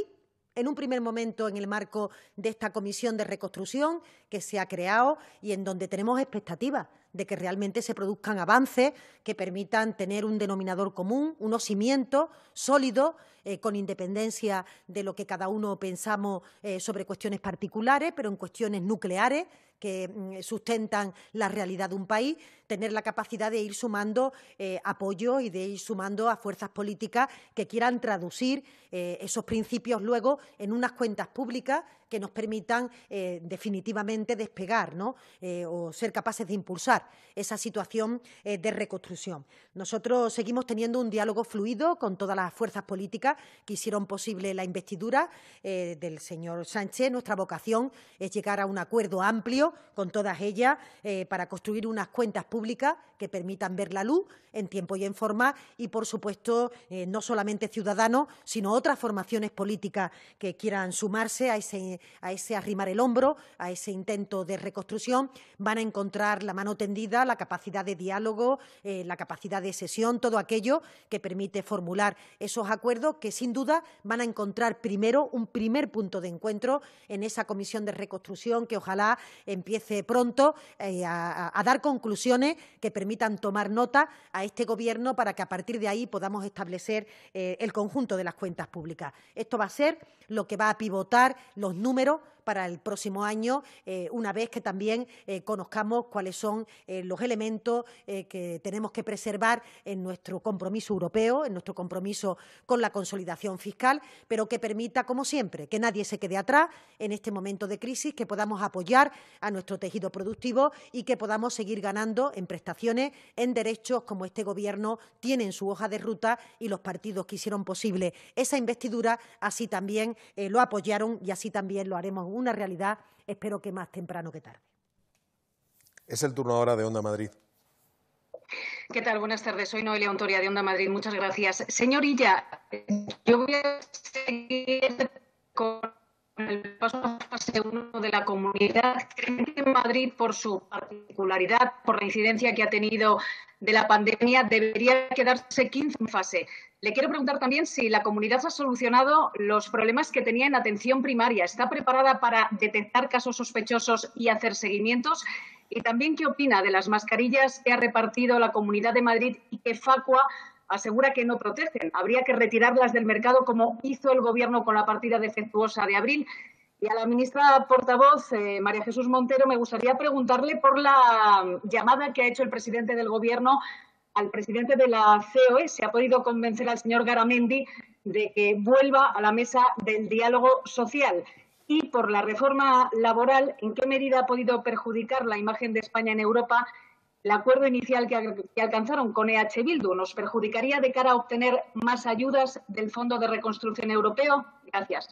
En un primer momento, en el marco de esta comisión de reconstrucción que se ha creado y en donde tenemos expectativas de que realmente se produzcan avances que permitan tener un denominador común, unos cimientos sólidos, eh, con independencia de lo que cada uno pensamos eh, sobre cuestiones particulares, pero en cuestiones nucleares que mm, sustentan la realidad de un país, tener la capacidad de ir sumando eh, apoyo y de ir sumando a fuerzas políticas que quieran traducir esos principios luego en unas cuentas públicas que nos permitan eh, definitivamente despegar eh, o ser capaces de impulsar esa situación eh, de reconstrucción. Nosotros seguimos teniendo un diálogo fluido con todas las fuerzas políticas que hicieron posible la investidura del señor Sánchez. Nuestra vocación es llegar a un acuerdo amplio con todas ellas para construir unas cuentas públicas que permitan ver la luz en tiempo y en forma y, por supuesto, no solamente ciudadanos, sino otras formaciones políticas que quieran sumarse a ese a ese arrimar el hombro, a ese intento de reconstrucción, van a encontrar la mano tendida, la capacidad de diálogo, eh, la capacidad de sesión, todo aquello que permite formular esos acuerdos que sin duda van a encontrar primero un primer punto de encuentro en esa comisión de reconstrucción que ojalá empiece pronto eh, a, dar conclusiones que permitan tomar nota a este Gobierno para que a partir de ahí podamos establecer eh, el conjunto de las cuentas públicas. Esto va a ser lo que va a pivotar los número para el próximo año, eh, una vez que también eh, conozcamos cuáles son eh, los elementos que tenemos que preservar en nuestro compromiso europeo, en nuestro compromiso con la consolidación fiscal, pero que permita, como siempre, que nadie se quede atrás en este momento de crisis, que podamos apoyar a nuestro tejido productivo y que podamos seguir ganando en prestaciones, en derechos, como este Gobierno tiene en su hoja de ruta y los partidos que hicieron posible esa investidura, así también lo apoyaron y así también lo haremos una realidad, espero que más temprano que tarde. Es el turno ahora de Onda Madrid. ¿Qué tal? Buenas tardes. Soy Noelia Ontoria de Onda Madrid. Muchas gracias. Señorilla, yo voy a seguir con con el paso a fase 1 de la comunidad. ¿Creen que Madrid, por su particularidad, por la incidencia que ha tenido de la pandemia, debería quedarse 15 en fase? Le quiero preguntar también si la comunidad ha solucionado los problemas que tenía en atención primaria. ¿Está preparada para detectar casos sospechosos y hacer seguimientos? Y también, ¿qué opina de las mascarillas que ha repartido la Comunidad de Madrid y que Facua asegura que no protegen. Habría que retirarlas del mercado como hizo el Gobierno con la partida defectuosa de abril. Y a la ministra portavoz, eh, María Jesús Montero, me gustaría preguntarle por la llamada que ha hecho el presidente del Gobierno al presidente de la COE. ¿Se ha podido convencer al señor Garamendi de que vuelva a la mesa del diálogo social? Y por la reforma laboral, ¿en qué medida ha podido perjudicar la imagen de España en Europa el acuerdo inicial que, alcanzaron con EH Bildu nos perjudicaría de cara a obtener más ayudas del Fondo de Reconstrucción Europeo? Gracias.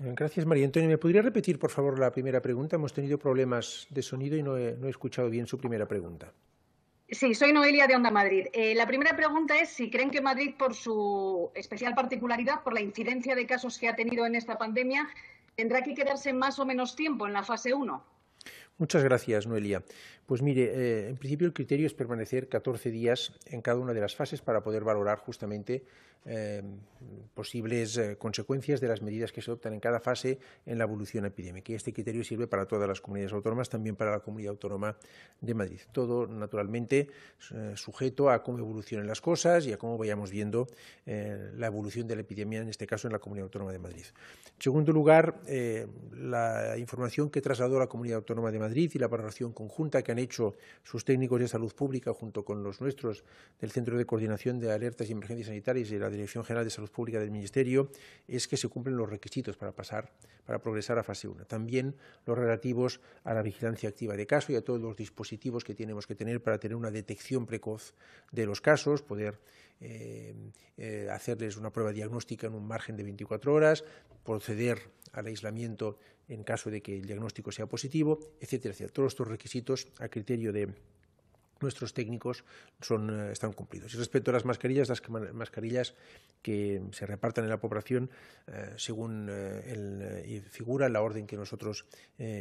Eh, gracias, María Antonio, ¿Me podría repetir, por favor, la primera pregunta? Hemos tenido problemas de sonido y no he, escuchado bien su primera pregunta. Sí, soy Noelia de Onda Madrid. Eh, la primera pregunta es si creen que Madrid, por su especial particularidad, por la incidencia de casos que ha tenido en esta pandemia, tendrá que quedarse más o menos tiempo en la fase 1. Muchas gracias, Noelia. Pues mire, eh, en principio el criterio es permanecer 14 días en cada una de las fases para poder valorar justamente eh, posibles eh, consecuencias de las medidas que se adoptan en cada fase en la evolución epidémica. Y este criterio sirve para todas las comunidades autónomas, también para la Comunidad Autónoma de Madrid. Todo, naturalmente, sujeto a cómo evolucionen las cosas y a cómo vayamos viendo la evolución de la epidemia, en este caso en la Comunidad Autónoma de Madrid. En segundo lugar, la información que trasladó la Comunidad Autónoma de Madrid y la valoración conjunta que han hecho sus técnicos de salud pública junto con los nuestros del Centro de Coordinación de Alertas y Emergencias Sanitarias y de la Dirección General de Salud Pública del Ministerio es que se cumplen los requisitos para pasar, para progresar a fase 1. También los relativos a la vigilancia activa de casos y a todos los dispositivos que tenemos que tener para tener una detección precoz de los casos, poder eh, eh, hacerles una prueba diagnóstica en un margen de 24 horas, proceder al aislamiento en caso de que el diagnóstico sea positivo, etcétera, etcétera. Todos estos requisitos a criterio de, nuestros técnicos son, eh, están cumplidos. Y respecto a las mascarillas, las mascarillas que se repartan en la población eh, según eh, figura la orden que nosotros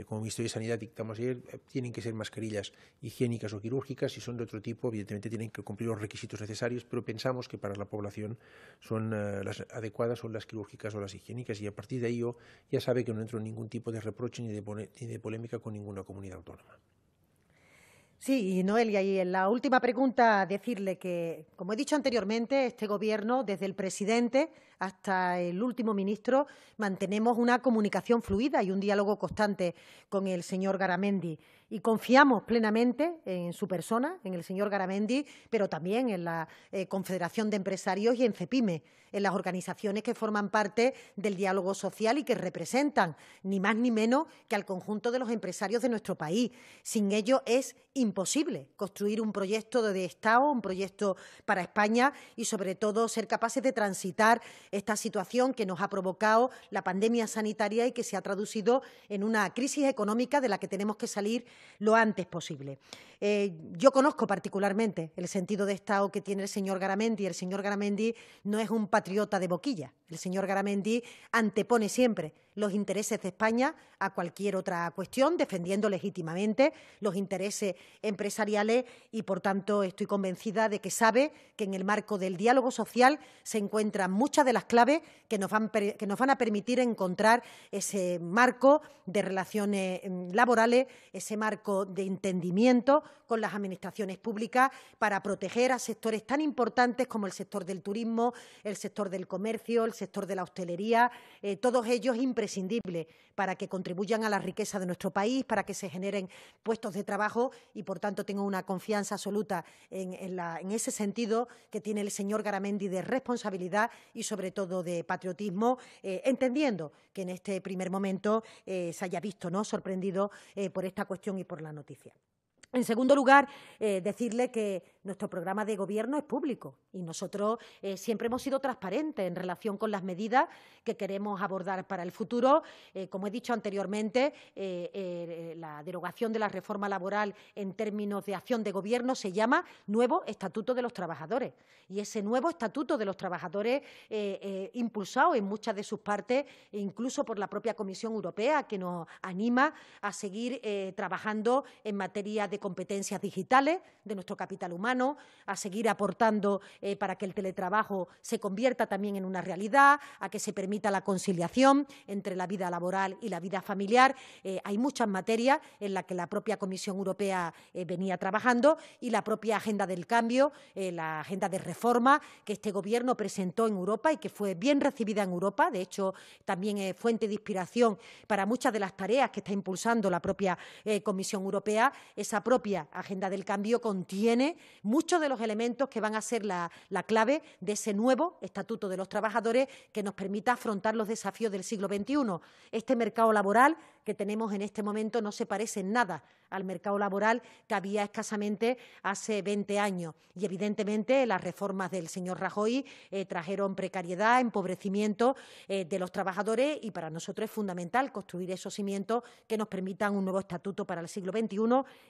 como Ministerio de Sanidad dictamos ayer, tienen que ser mascarillas higiénicas o quirúrgicas. Si son de otro tipo, evidentemente tienen que cumplir los requisitos necesarios, pero pensamos que para la población son las adecuadas, son las quirúrgicas o las higiénicas. Y a partir de ello ya sabe que no entro en ningún tipo de reproche ni de polémica con ninguna comunidad autónoma. Sí, y Noelia, y en la última pregunta decirle que, como he dicho anteriormente, este Gobierno, desde el presidente hasta el último ministro, mantenemos una comunicación fluida y un diálogo constante con el señor Garamendi. Y confiamos plenamente en su persona, en el señor Garamendi, pero también en la eh, Confederación de Empresarios y en CEPIME, en las organizaciones que forman parte del diálogo social y que representan ni más ni menos que al conjunto de los empresarios de nuestro país. Sin ello es imposible construir un proyecto de Estado, un proyecto para España y, sobre todo, ser capaces de transitar esta situación que nos ha provocado la pandemia sanitaria y que se ha traducido en una crisis económica de la que tenemos que salir lo antes posible. Eh, yo conozco particularmente el sentido de Estado que tiene el señor Garamendi. El señor Garamendi no es un patriota de boquilla. El señor Garamendi antepone siempre los intereses de España a cualquier otra cuestión, defendiendo legítimamente los intereses empresariales y, por tanto, estoy convencida de que sabe que en el marco del diálogo social se encuentran muchas de las claves clave que nos van, a permitir encontrar ese marco de relaciones mm, laborales, ese marco de entendimiento con las administraciones públicas para proteger a sectores tan importantes como el sector del turismo, el sector del comercio, el sector de la hostelería, eh, todos ellos imprescindibles para que contribuyan a la riqueza de nuestro país, para que se generen puestos de trabajo y, por tanto, tengo una confianza absoluta en, en ese sentido que tiene el señor Garamendi de responsabilidad y, sobre todo de patriotismo, eh, entendiendo que en este primer momento eh, se haya visto ¿no? sorprendido eh, por esta cuestión y por la noticia. En segundo lugar, decirle que nuestro programa de gobierno es público y nosotros eh, siempre hemos sido transparentes en relación con las medidas que queremos abordar para el futuro. Eh, como he dicho anteriormente, eh, la derogación de la reforma laboral en términos de acción de gobierno se llama nuevo Estatuto de los Trabajadores. Y ese nuevo Estatuto de los Trabajadores, impulsado en muchas de sus partes, incluso por la propia Comisión Europea, que nos anima a seguir trabajando en materia de competencias digitales de nuestro capital humano a seguir aportando eh, para que el teletrabajo se convierta también en una realidad, a que se permita la conciliación entre la vida laboral y la vida familiar. Eh, hay muchas materias en las que la propia Comisión Europea eh, venía trabajando y la propia agenda del cambio, la agenda de reforma que este Gobierno presentó en Europa y que fue bien recibida en Europa. De hecho, también es fuente de inspiración para muchas de las tareas que está impulsando la propia Comisión Europea. Esa propia agenda del cambio contiene muchos de los elementos que van a ser la, clave de ese nuevo Estatuto de los Trabajadores que nos permita afrontar los desafíos del siglo XXI. Este mercado laboral que tenemos en este momento no se parece en nada al mercado laboral que había escasamente hace 20 años. Y, evidentemente, las reformas del señor Rajoy eh, trajeron precariedad, empobrecimiento eh, de los trabajadores y para nosotros es fundamental construir esos cimientos que nos permitan un nuevo estatuto para el siglo XXI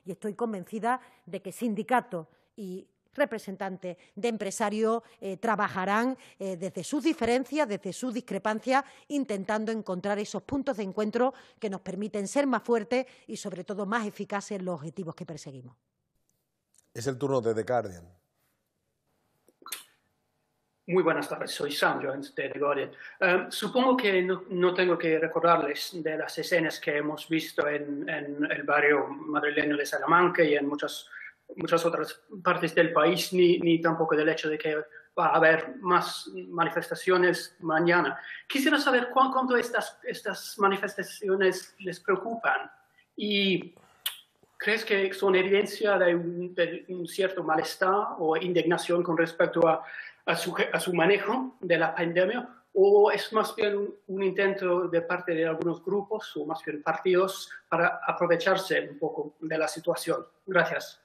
y estoy convencida de que sindicatos, y representantes de empresarios eh, trabajarán eh, desde sus diferencias, desde sus discrepancias, intentando encontrar esos puntos de encuentro que nos permiten ser más fuertes y, sobre todo, más eficaces en los objetivos que perseguimos. Es el turno de The Guardian. Muy buenas tardes, soy Sam de The em, supongo que no, tengo que recordarles de las escenas que hemos visto en, en el barrio madrileño de Salamanca y en muchas muchas otras partes del país, ni, ni tampoco del hecho de que va a haber más manifestaciones mañana. Quisiera saber cuánto estas, estas manifestaciones les preocupan y crees que son evidencia de un, cierto malestar o indignación con respecto a, a, su, a, su, manejo de la pandemia o es más bien un intento de parte de algunos grupos o más bien partidos para aprovecharse un poco de la situación. Gracias.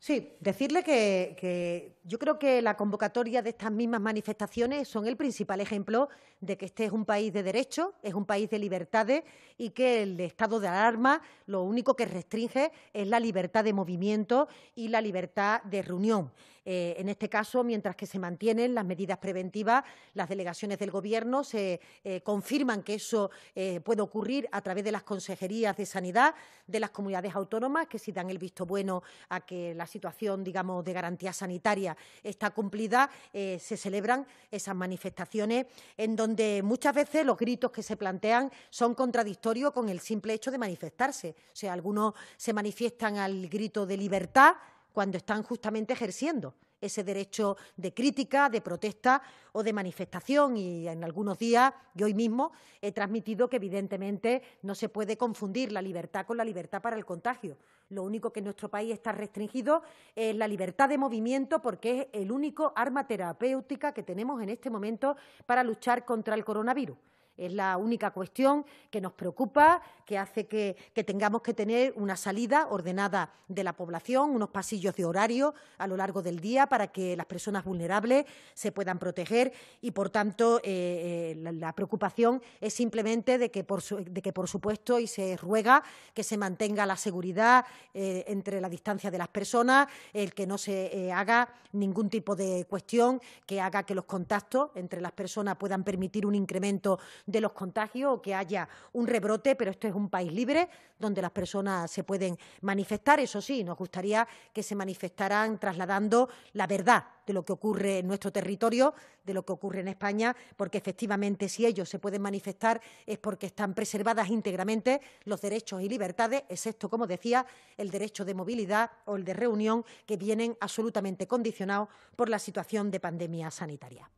Sí, decirle que, yo creo que la convocatoria de estas mismas manifestaciones son el principal ejemplo de que este es un país de derechos, es un país de libertades y que el estado de alarma lo único que restringe es la libertad de movimiento y la libertad de reunión. Eh, en este caso, mientras que se mantienen las medidas preventivas, las delegaciones del Gobierno se eh, confirman que eso eh, puede ocurrir a través de las consejerías de sanidad de las comunidades autónomas, que si dan el visto bueno a que la situación, digamos, de garantía sanitaria está cumplida, eh, se celebran esas manifestaciones en donde muchas veces los gritos que se plantean son contradictorios con el simple hecho de manifestarse. O sea, algunos se manifiestan al grito de libertad cuando están justamente ejerciendo ese derecho de crítica, de protesta o de manifestación. Y en algunos días, y hoy mismo, he transmitido que evidentemente no se puede confundir la libertad con la libertad para el contagio. Lo único que en nuestro país está restringido es la libertad de movimiento porque es el único arma terapéutica que tenemos en este momento para luchar contra el coronavirus. Es la única cuestión que nos preocupa, que hace que, tengamos que tener una salida ordenada de la población, unos pasillos de horario a lo largo del día para que las personas vulnerables se puedan proteger y, por tanto, eh, eh, la, preocupación es simplemente de que, por de que, por supuesto, y se ruega que se mantenga la seguridad eh, entre la distancia de las personas, el que no se haga ningún tipo de cuestión que haga que los contactos entre las personas puedan permitir un incremento de los contagios o que haya un rebrote, pero esto es un país libre donde las personas se pueden manifestar. Eso sí, nos gustaría que se manifestaran trasladando la verdad de lo que ocurre en nuestro territorio, de lo que ocurre en España, porque efectivamente si ellos se pueden manifestar es porque están preservadas íntegramente los derechos y libertades, excepto, como decía, el derecho de movilidad o el de reunión, que vienen absolutamente condicionados por la situación de pandemia sanitaria.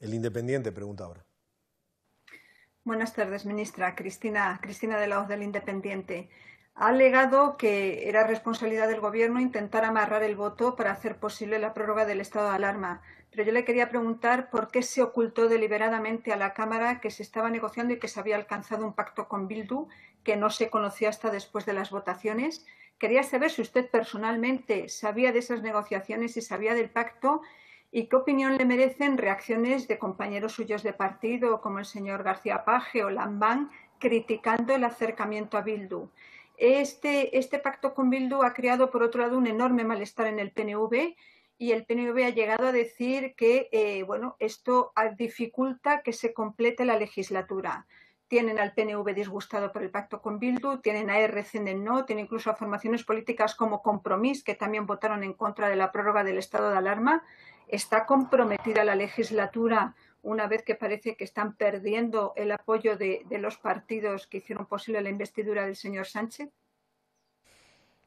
El Independiente pregunta ahora. Buenas tardes, ministra. Cristina, Cristina de la Hoz del Independiente. Ha alegado que era responsabilidad del Gobierno intentar amarrar el voto para hacer posible la prórroga del estado de alarma. Pero yo le quería preguntar por qué se ocultó deliberadamente a la Cámara que se estaba negociando y que se había alcanzado un pacto con Bildu que no se conoció hasta después de las votaciones. Quería saber si usted personalmente sabía de esas negociaciones y sabía del pacto ¿Y qué opinión le merecen reacciones de compañeros suyos de partido, como el señor García Page o Lambán, criticando el acercamiento a Bildu? Este, este, pacto con Bildu ha creado, por otro lado, un enorme malestar en el PNV y el PNV ha llegado a decir que eh, esto dificulta que se complete la legislatura. Tienen al PNV disgustado por el pacto con Bildu, tienen a RC e en no, tienen incluso a formaciones políticas como Compromís, que también votaron en contra de la prórroga del estado de alarma está comprometida la legislatura una vez que parece que están perdiendo el apoyo de, los partidos que hicieron posible la investidura del señor Sánchez?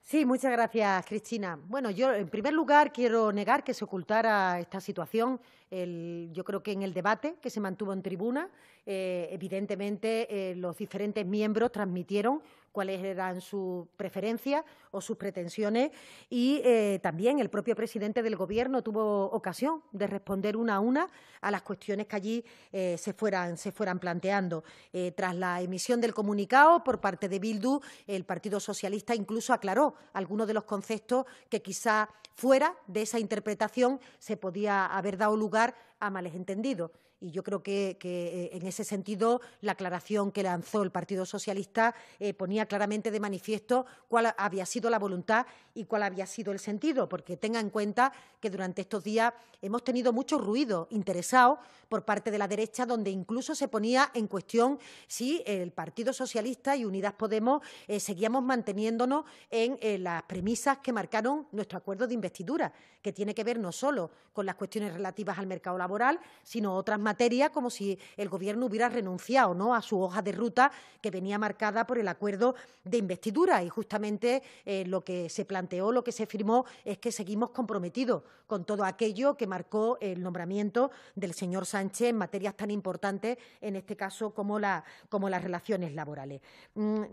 Sí, muchas gracias, Cristina. Bueno, yo en primer lugar quiero negar que se ocultara esta situación. yo creo que en el debate que se mantuvo en tribuna, eh, evidentemente eh, los diferentes miembros transmitieron cuáles eran sus preferencias o sus pretensiones y eh, también el propio presidente del Gobierno tuvo ocasión de responder una a una a las cuestiones que allí eh, se, fueran, planteando. Eh, tras la emisión del comunicado por parte de Bildu, el Partido Socialista incluso aclaró algunos de los conceptos que quizá fuera de esa interpretación se podía haber dado lugar a malentendidos. Y yo creo que, eh, en ese sentido la aclaración que lanzó el Partido Socialista eh, ponía claramente de manifiesto cuál había sido la voluntad y cuál había sido el sentido, porque tenga en cuenta que durante estos días hemos tenido mucho ruido interesado por parte de la derecha, donde incluso se ponía en cuestión si el Partido Socialista y Unidas Podemos eh, seguíamos manteniéndonos en las premisas que marcaron nuestro acuerdo de investidura, que tiene que ver no solo con las cuestiones relativas al mercado laboral, sino otras materia como si el Gobierno hubiera renunciado ¿no? a su hoja de ruta que venía marcada por el acuerdo de investidura. Y justamente eh, lo que se planteó, lo que se firmó, es que seguimos comprometidos con todo aquello que marcó el nombramiento del señor Sánchez en materias tan importantes, en este caso como, como las relaciones laborales. Mm,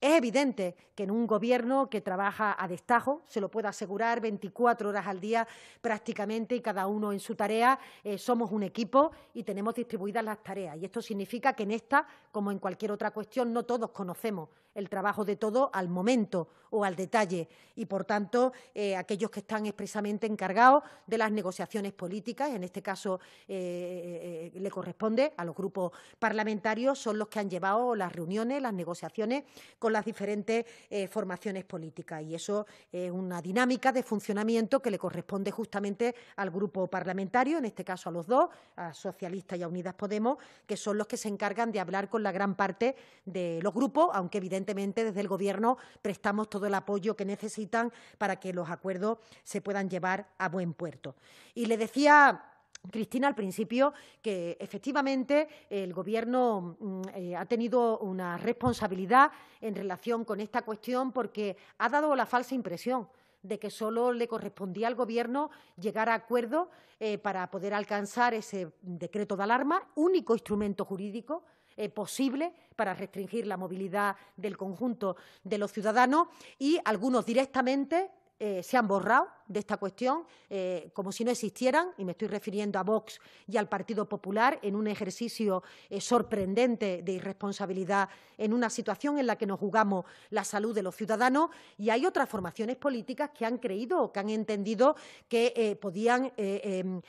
es evidente que en un gobierno que trabaja a destajo, se lo puedo asegurar, 24 horas al día prácticamente y cada uno en su tarea, eh, somos un equipo y tenemos distribuidas las tareas. Y esto significa que en esta, como en cualquier otra cuestión, no todos conocemos el trabajo de todo al momento o al detalle. Y, por tanto, eh, aquellos que están expresamente encargados de las negociaciones políticas, en este caso eh, eh, le corresponde a los grupos parlamentarios, son los que han llevado las reuniones, las negociaciones con las diferentes formaciones políticas. Y eso es una dinámica de funcionamiento que le corresponde justamente al grupo parlamentario, en este caso a los dos, a Socialistas y a Unidas Podemos, que son los que se encargan de hablar con la gran parte de los grupos, aunque evidentemente desde el Gobierno prestamos todo el apoyo que necesitan para que los acuerdos se puedan llevar a buen puerto. Y le decía Cristina, al principio, que efectivamente el Gobierno mm, eh, ha tenido una responsabilidad en relación con esta cuestión porque ha dado la falsa impresión de que solo le correspondía al Gobierno llegar a acuerdo eh, para poder alcanzar ese decreto de alarma, único instrumento jurídico eh, posible para restringir la movilidad del conjunto de los ciudadanos y algunos directamente eh, se han borrado de esta cuestión eh, como si no existieran, y me estoy refiriendo a Vox y al Partido Popular, en un ejercicio eh, sorprendente de irresponsabilidad, en una situación en la que nos jugamos la salud de los ciudadanos, y hay otras formaciones políticas que han creído o que han entendido que eh, podían, em,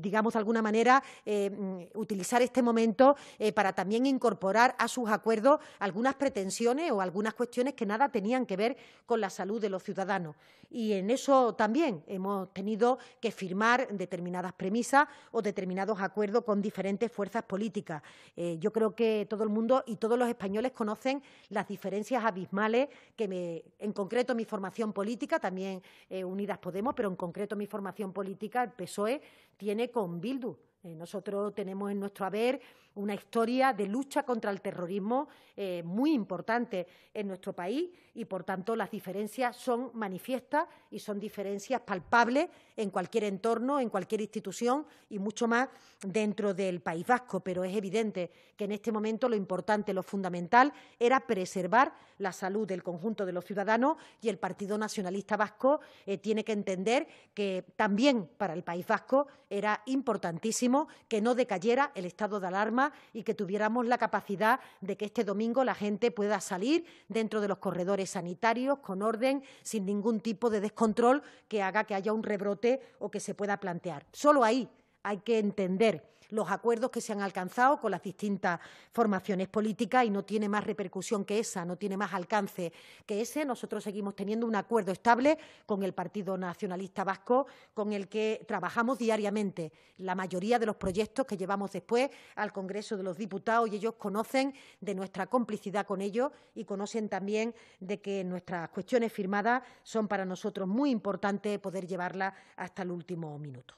digamos, de alguna manera, em, utilizar este momento para también incorporar a sus acuerdos algunas pretensiones o algunas cuestiones que nada tenían que ver con la salud de los ciudadanos. Y en eso también hemos tenido que firmar determinadas premisas o determinados acuerdos con diferentes fuerzas políticas. Eh, yo creo que todo el mundo y todos los españoles conocen las diferencias abismales que, en concreto, mi formación política, también eh, Unidas Podemos, pero en concreto mi formación política, el PSOE, tiene con Bildu. Eh, nosotros tenemos en nuestro haber una historia de lucha contra el terrorismo eh, muy importante en nuestro país y, por tanto, las diferencias son manifiestas y son diferencias palpables en cualquier entorno, en cualquier institución y mucho más dentro del País Vasco. Pero es evidente que en este momento lo importante, lo fundamental, era preservar la salud del conjunto de los ciudadanos y el Partido Nacionalista Vasco eh, tiene que entender que también para el País Vasco era importantísimo que no decayera el estado de alarma y que tuviéramos la capacidad de que este domingo la gente pueda salir dentro de los corredores sanitarios con orden, sin ningún tipo de descontrol que haga que haya un rebrote o que se pueda plantear. Solo ahí hay que entender los acuerdos que se han alcanzado con las distintas formaciones políticas y no tiene más repercusión que esa, no tiene más alcance que ese. Nosotros seguimos teniendo un acuerdo estable con el Partido Nacionalista Vasco, con el que trabajamos diariamente la mayoría de los proyectos que llevamos después al Congreso de los Diputados y ellos conocen de nuestra complicidad con ellos y conocen también de que nuestras cuestiones firmadas son para nosotros muy importantes poder llevarlas hasta el último minuto.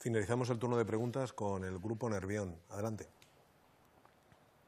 Finalizamos el turno de preguntas con el Grupo Nervión. Adelante.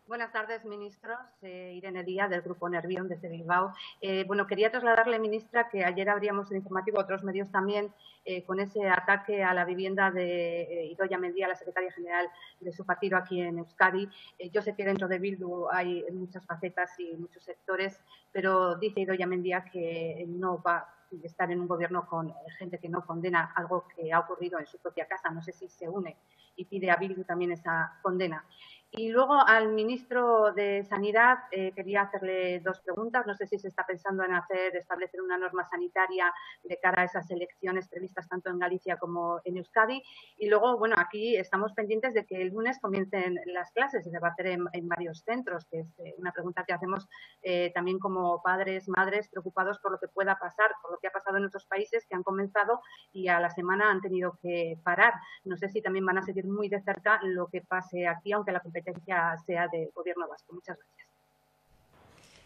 Buenas tardes, ministros. Eh, Irene Díaz, del Grupo Nervión, desde Bilbao. Eh, bueno, quería trasladarle, ministra, que ayer habríamos el informativo, otros medios también, eh, con ese ataque a la vivienda de Idoya Mendía, la secretaria general de su partido aquí en Euskadi. yo sé que dentro de Bildu hay muchas facetas y muchos sectores, pero dice Idoya Mendía que no va y estar en un gobierno con eh, gente que no condena algo que ha ocurrido en su propia casa. No sé si se une y pide a Bildu también esa condena. Y luego al ministro de Sanidad eh, quería hacerle dos preguntas. No sé si se está pensando en hacer establecer una norma sanitaria de cara a esas elecciones previstas tanto en Galicia como en Euskadi. Y luego, bueno, aquí estamos pendientes de que el lunes comiencen las clases y se va a hacer en, varios centros, que es eh, una pregunta que hacemos eh, también como padres, madres preocupados por lo que pueda pasar, por lo que ha pasado en otros países que han comenzado y a la semana han tenido que parar. No sé si también van a seguir muy de cerca lo que pase aquí, aunque la sea del Gobierno vasco. Muchas gracias.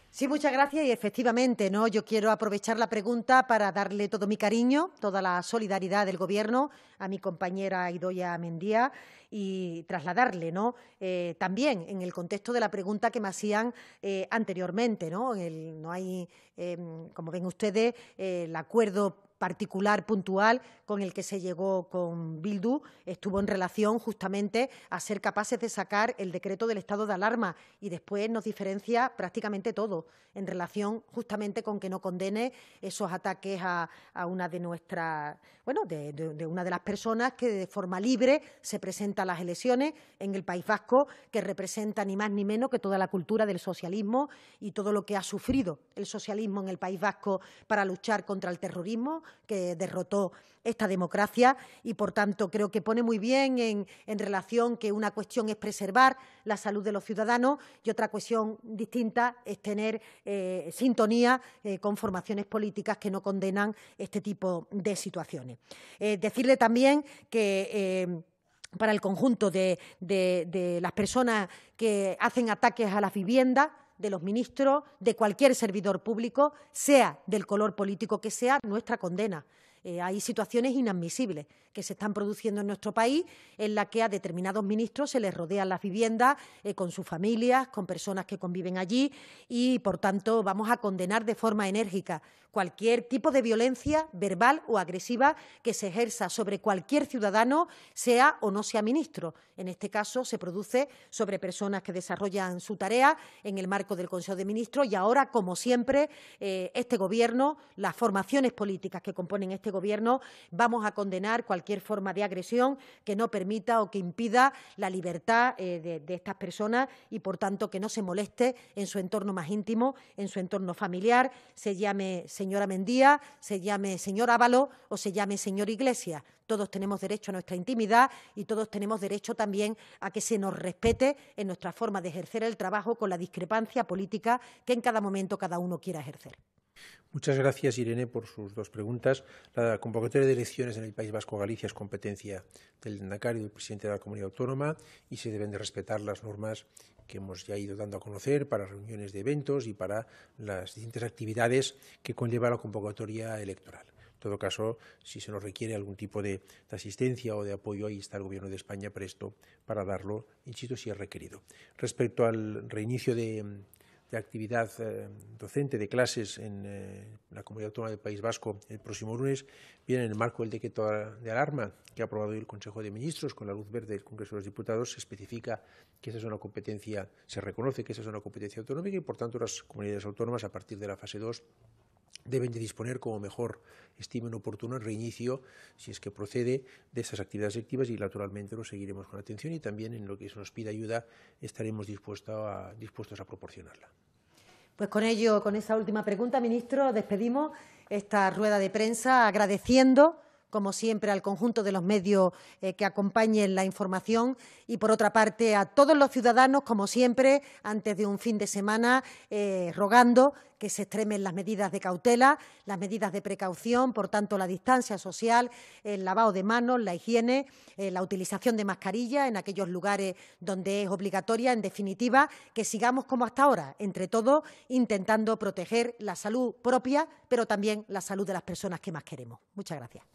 Sí, muchas gracias y efectivamente, Yo quiero aprovechar la pregunta para darle todo mi cariño, toda la solidaridad del Gobierno a mi compañera Idoya Mendía y trasladarle, ¿no? Eh, también en el contexto de la pregunta que me hacían eh, anteriormente, ¿no? no hay, eh, como ven ustedes, el acuerdo particular, puntual, con el que se llegó con Bildu, estuvo en relación justamente a ser capaces de sacar el decreto del estado de alarma y después nos diferencia prácticamente todo en relación justamente con que no condene esos ataques a, una de nuestras, bueno, de, una de las personas que de forma libre se presenta a las elecciones en el País Vasco, que representa ni más ni menos que toda la cultura del socialismo y todo lo que ha sufrido el socialismo en el País Vasco para luchar contra el terrorismo, que derrotó esta democracia y, por tanto, creo que pone muy bien en, relación que una cuestión es preservar la salud de los ciudadanos y otra cuestión distinta es tener eh, sintonía eh, con formaciones políticas que no condenan este tipo de situaciones. Eh, decirle también que para el conjunto de las personas que hacen ataques a las viviendas, de los ministros, de cualquier servidor público, sea del color político que sea, nuestra condena. Eh, hay situaciones inadmisibles que se están produciendo en nuestro país en la que a determinados ministros se les rodean las viviendas eh, con sus familias, con personas que conviven allí y, por tanto, vamos a condenar de forma enérgica cualquier tipo de violencia verbal o agresiva que se ejerza sobre cualquier ciudadano, sea o no sea ministro. En este caso se produce sobre personas que desarrollan su tarea en el marco del Consejo de Ministros y ahora, como siempre, eh, este Gobierno, las formaciones políticas que componen este Gobierno vamos a condenar cualquier forma de agresión que no permita o que impida la libertad eh, de, estas personas y, por tanto, que no se moleste en su entorno más íntimo, en su entorno familiar, se llame señora Mendía, se llame señor Ávalo o se llame señor Iglesias. Todos tenemos derecho a nuestra intimidad y todos tenemos derecho también a que se nos respete en nuestra forma de ejercer el trabajo con la discrepancia política que en cada momento cada uno quiera ejercer. Muchas gracias, Irene, por sus dos preguntas. La convocatoria de elecciones en el País Vasco Galicia es competencia del nacario y del presidente de la comunidad autónoma y se deben de respetar las normas que hemos ya ido dando a conocer para reuniones de eventos y para las distintas actividades que conlleva la convocatoria electoral. En todo caso, si se nos requiere algún tipo de, asistencia o de apoyo, ahí está el Gobierno de España presto para darlo, insisto, si es requerido. Respecto al reinicio de, actividad eh, docente de clases en eh, la Comunidad Autónoma del País Vasco el próximo lunes viene en el marco del decreto de alarma que ha aprobado hoy el Consejo de Ministros con la luz verde del Congreso de los Diputados. Se especifica que esa es una competencia, se reconoce que esa es una competencia autonómica y, por tanto, las comunidades autónomas, a partir de la fase 2, deben de disponer como mejor estimen oportuno el reinicio, si es que procede, de esas actividades activas y naturalmente lo seguiremos con atención y también en lo que se nos pida ayuda estaremos dispuestos a, dispuestos a proporcionarla. Pues con ello, con esa última pregunta, ministro, despedimos esta rueda de prensa agradeciendo como siempre, al conjunto de los medios eh, que acompañen la información y, por otra parte, a todos los ciudadanos, como siempre, antes de un fin de semana, eh, rogando que se extremen las medidas de cautela, las medidas de precaución, por tanto, la distancia social, el lavado de manos, la higiene, eh, la utilización de mascarilla en aquellos lugares donde es obligatoria. En definitiva, que sigamos como hasta ahora, entre todos, intentando proteger la salud propia, pero también la salud de las personas que más queremos. Muchas gracias.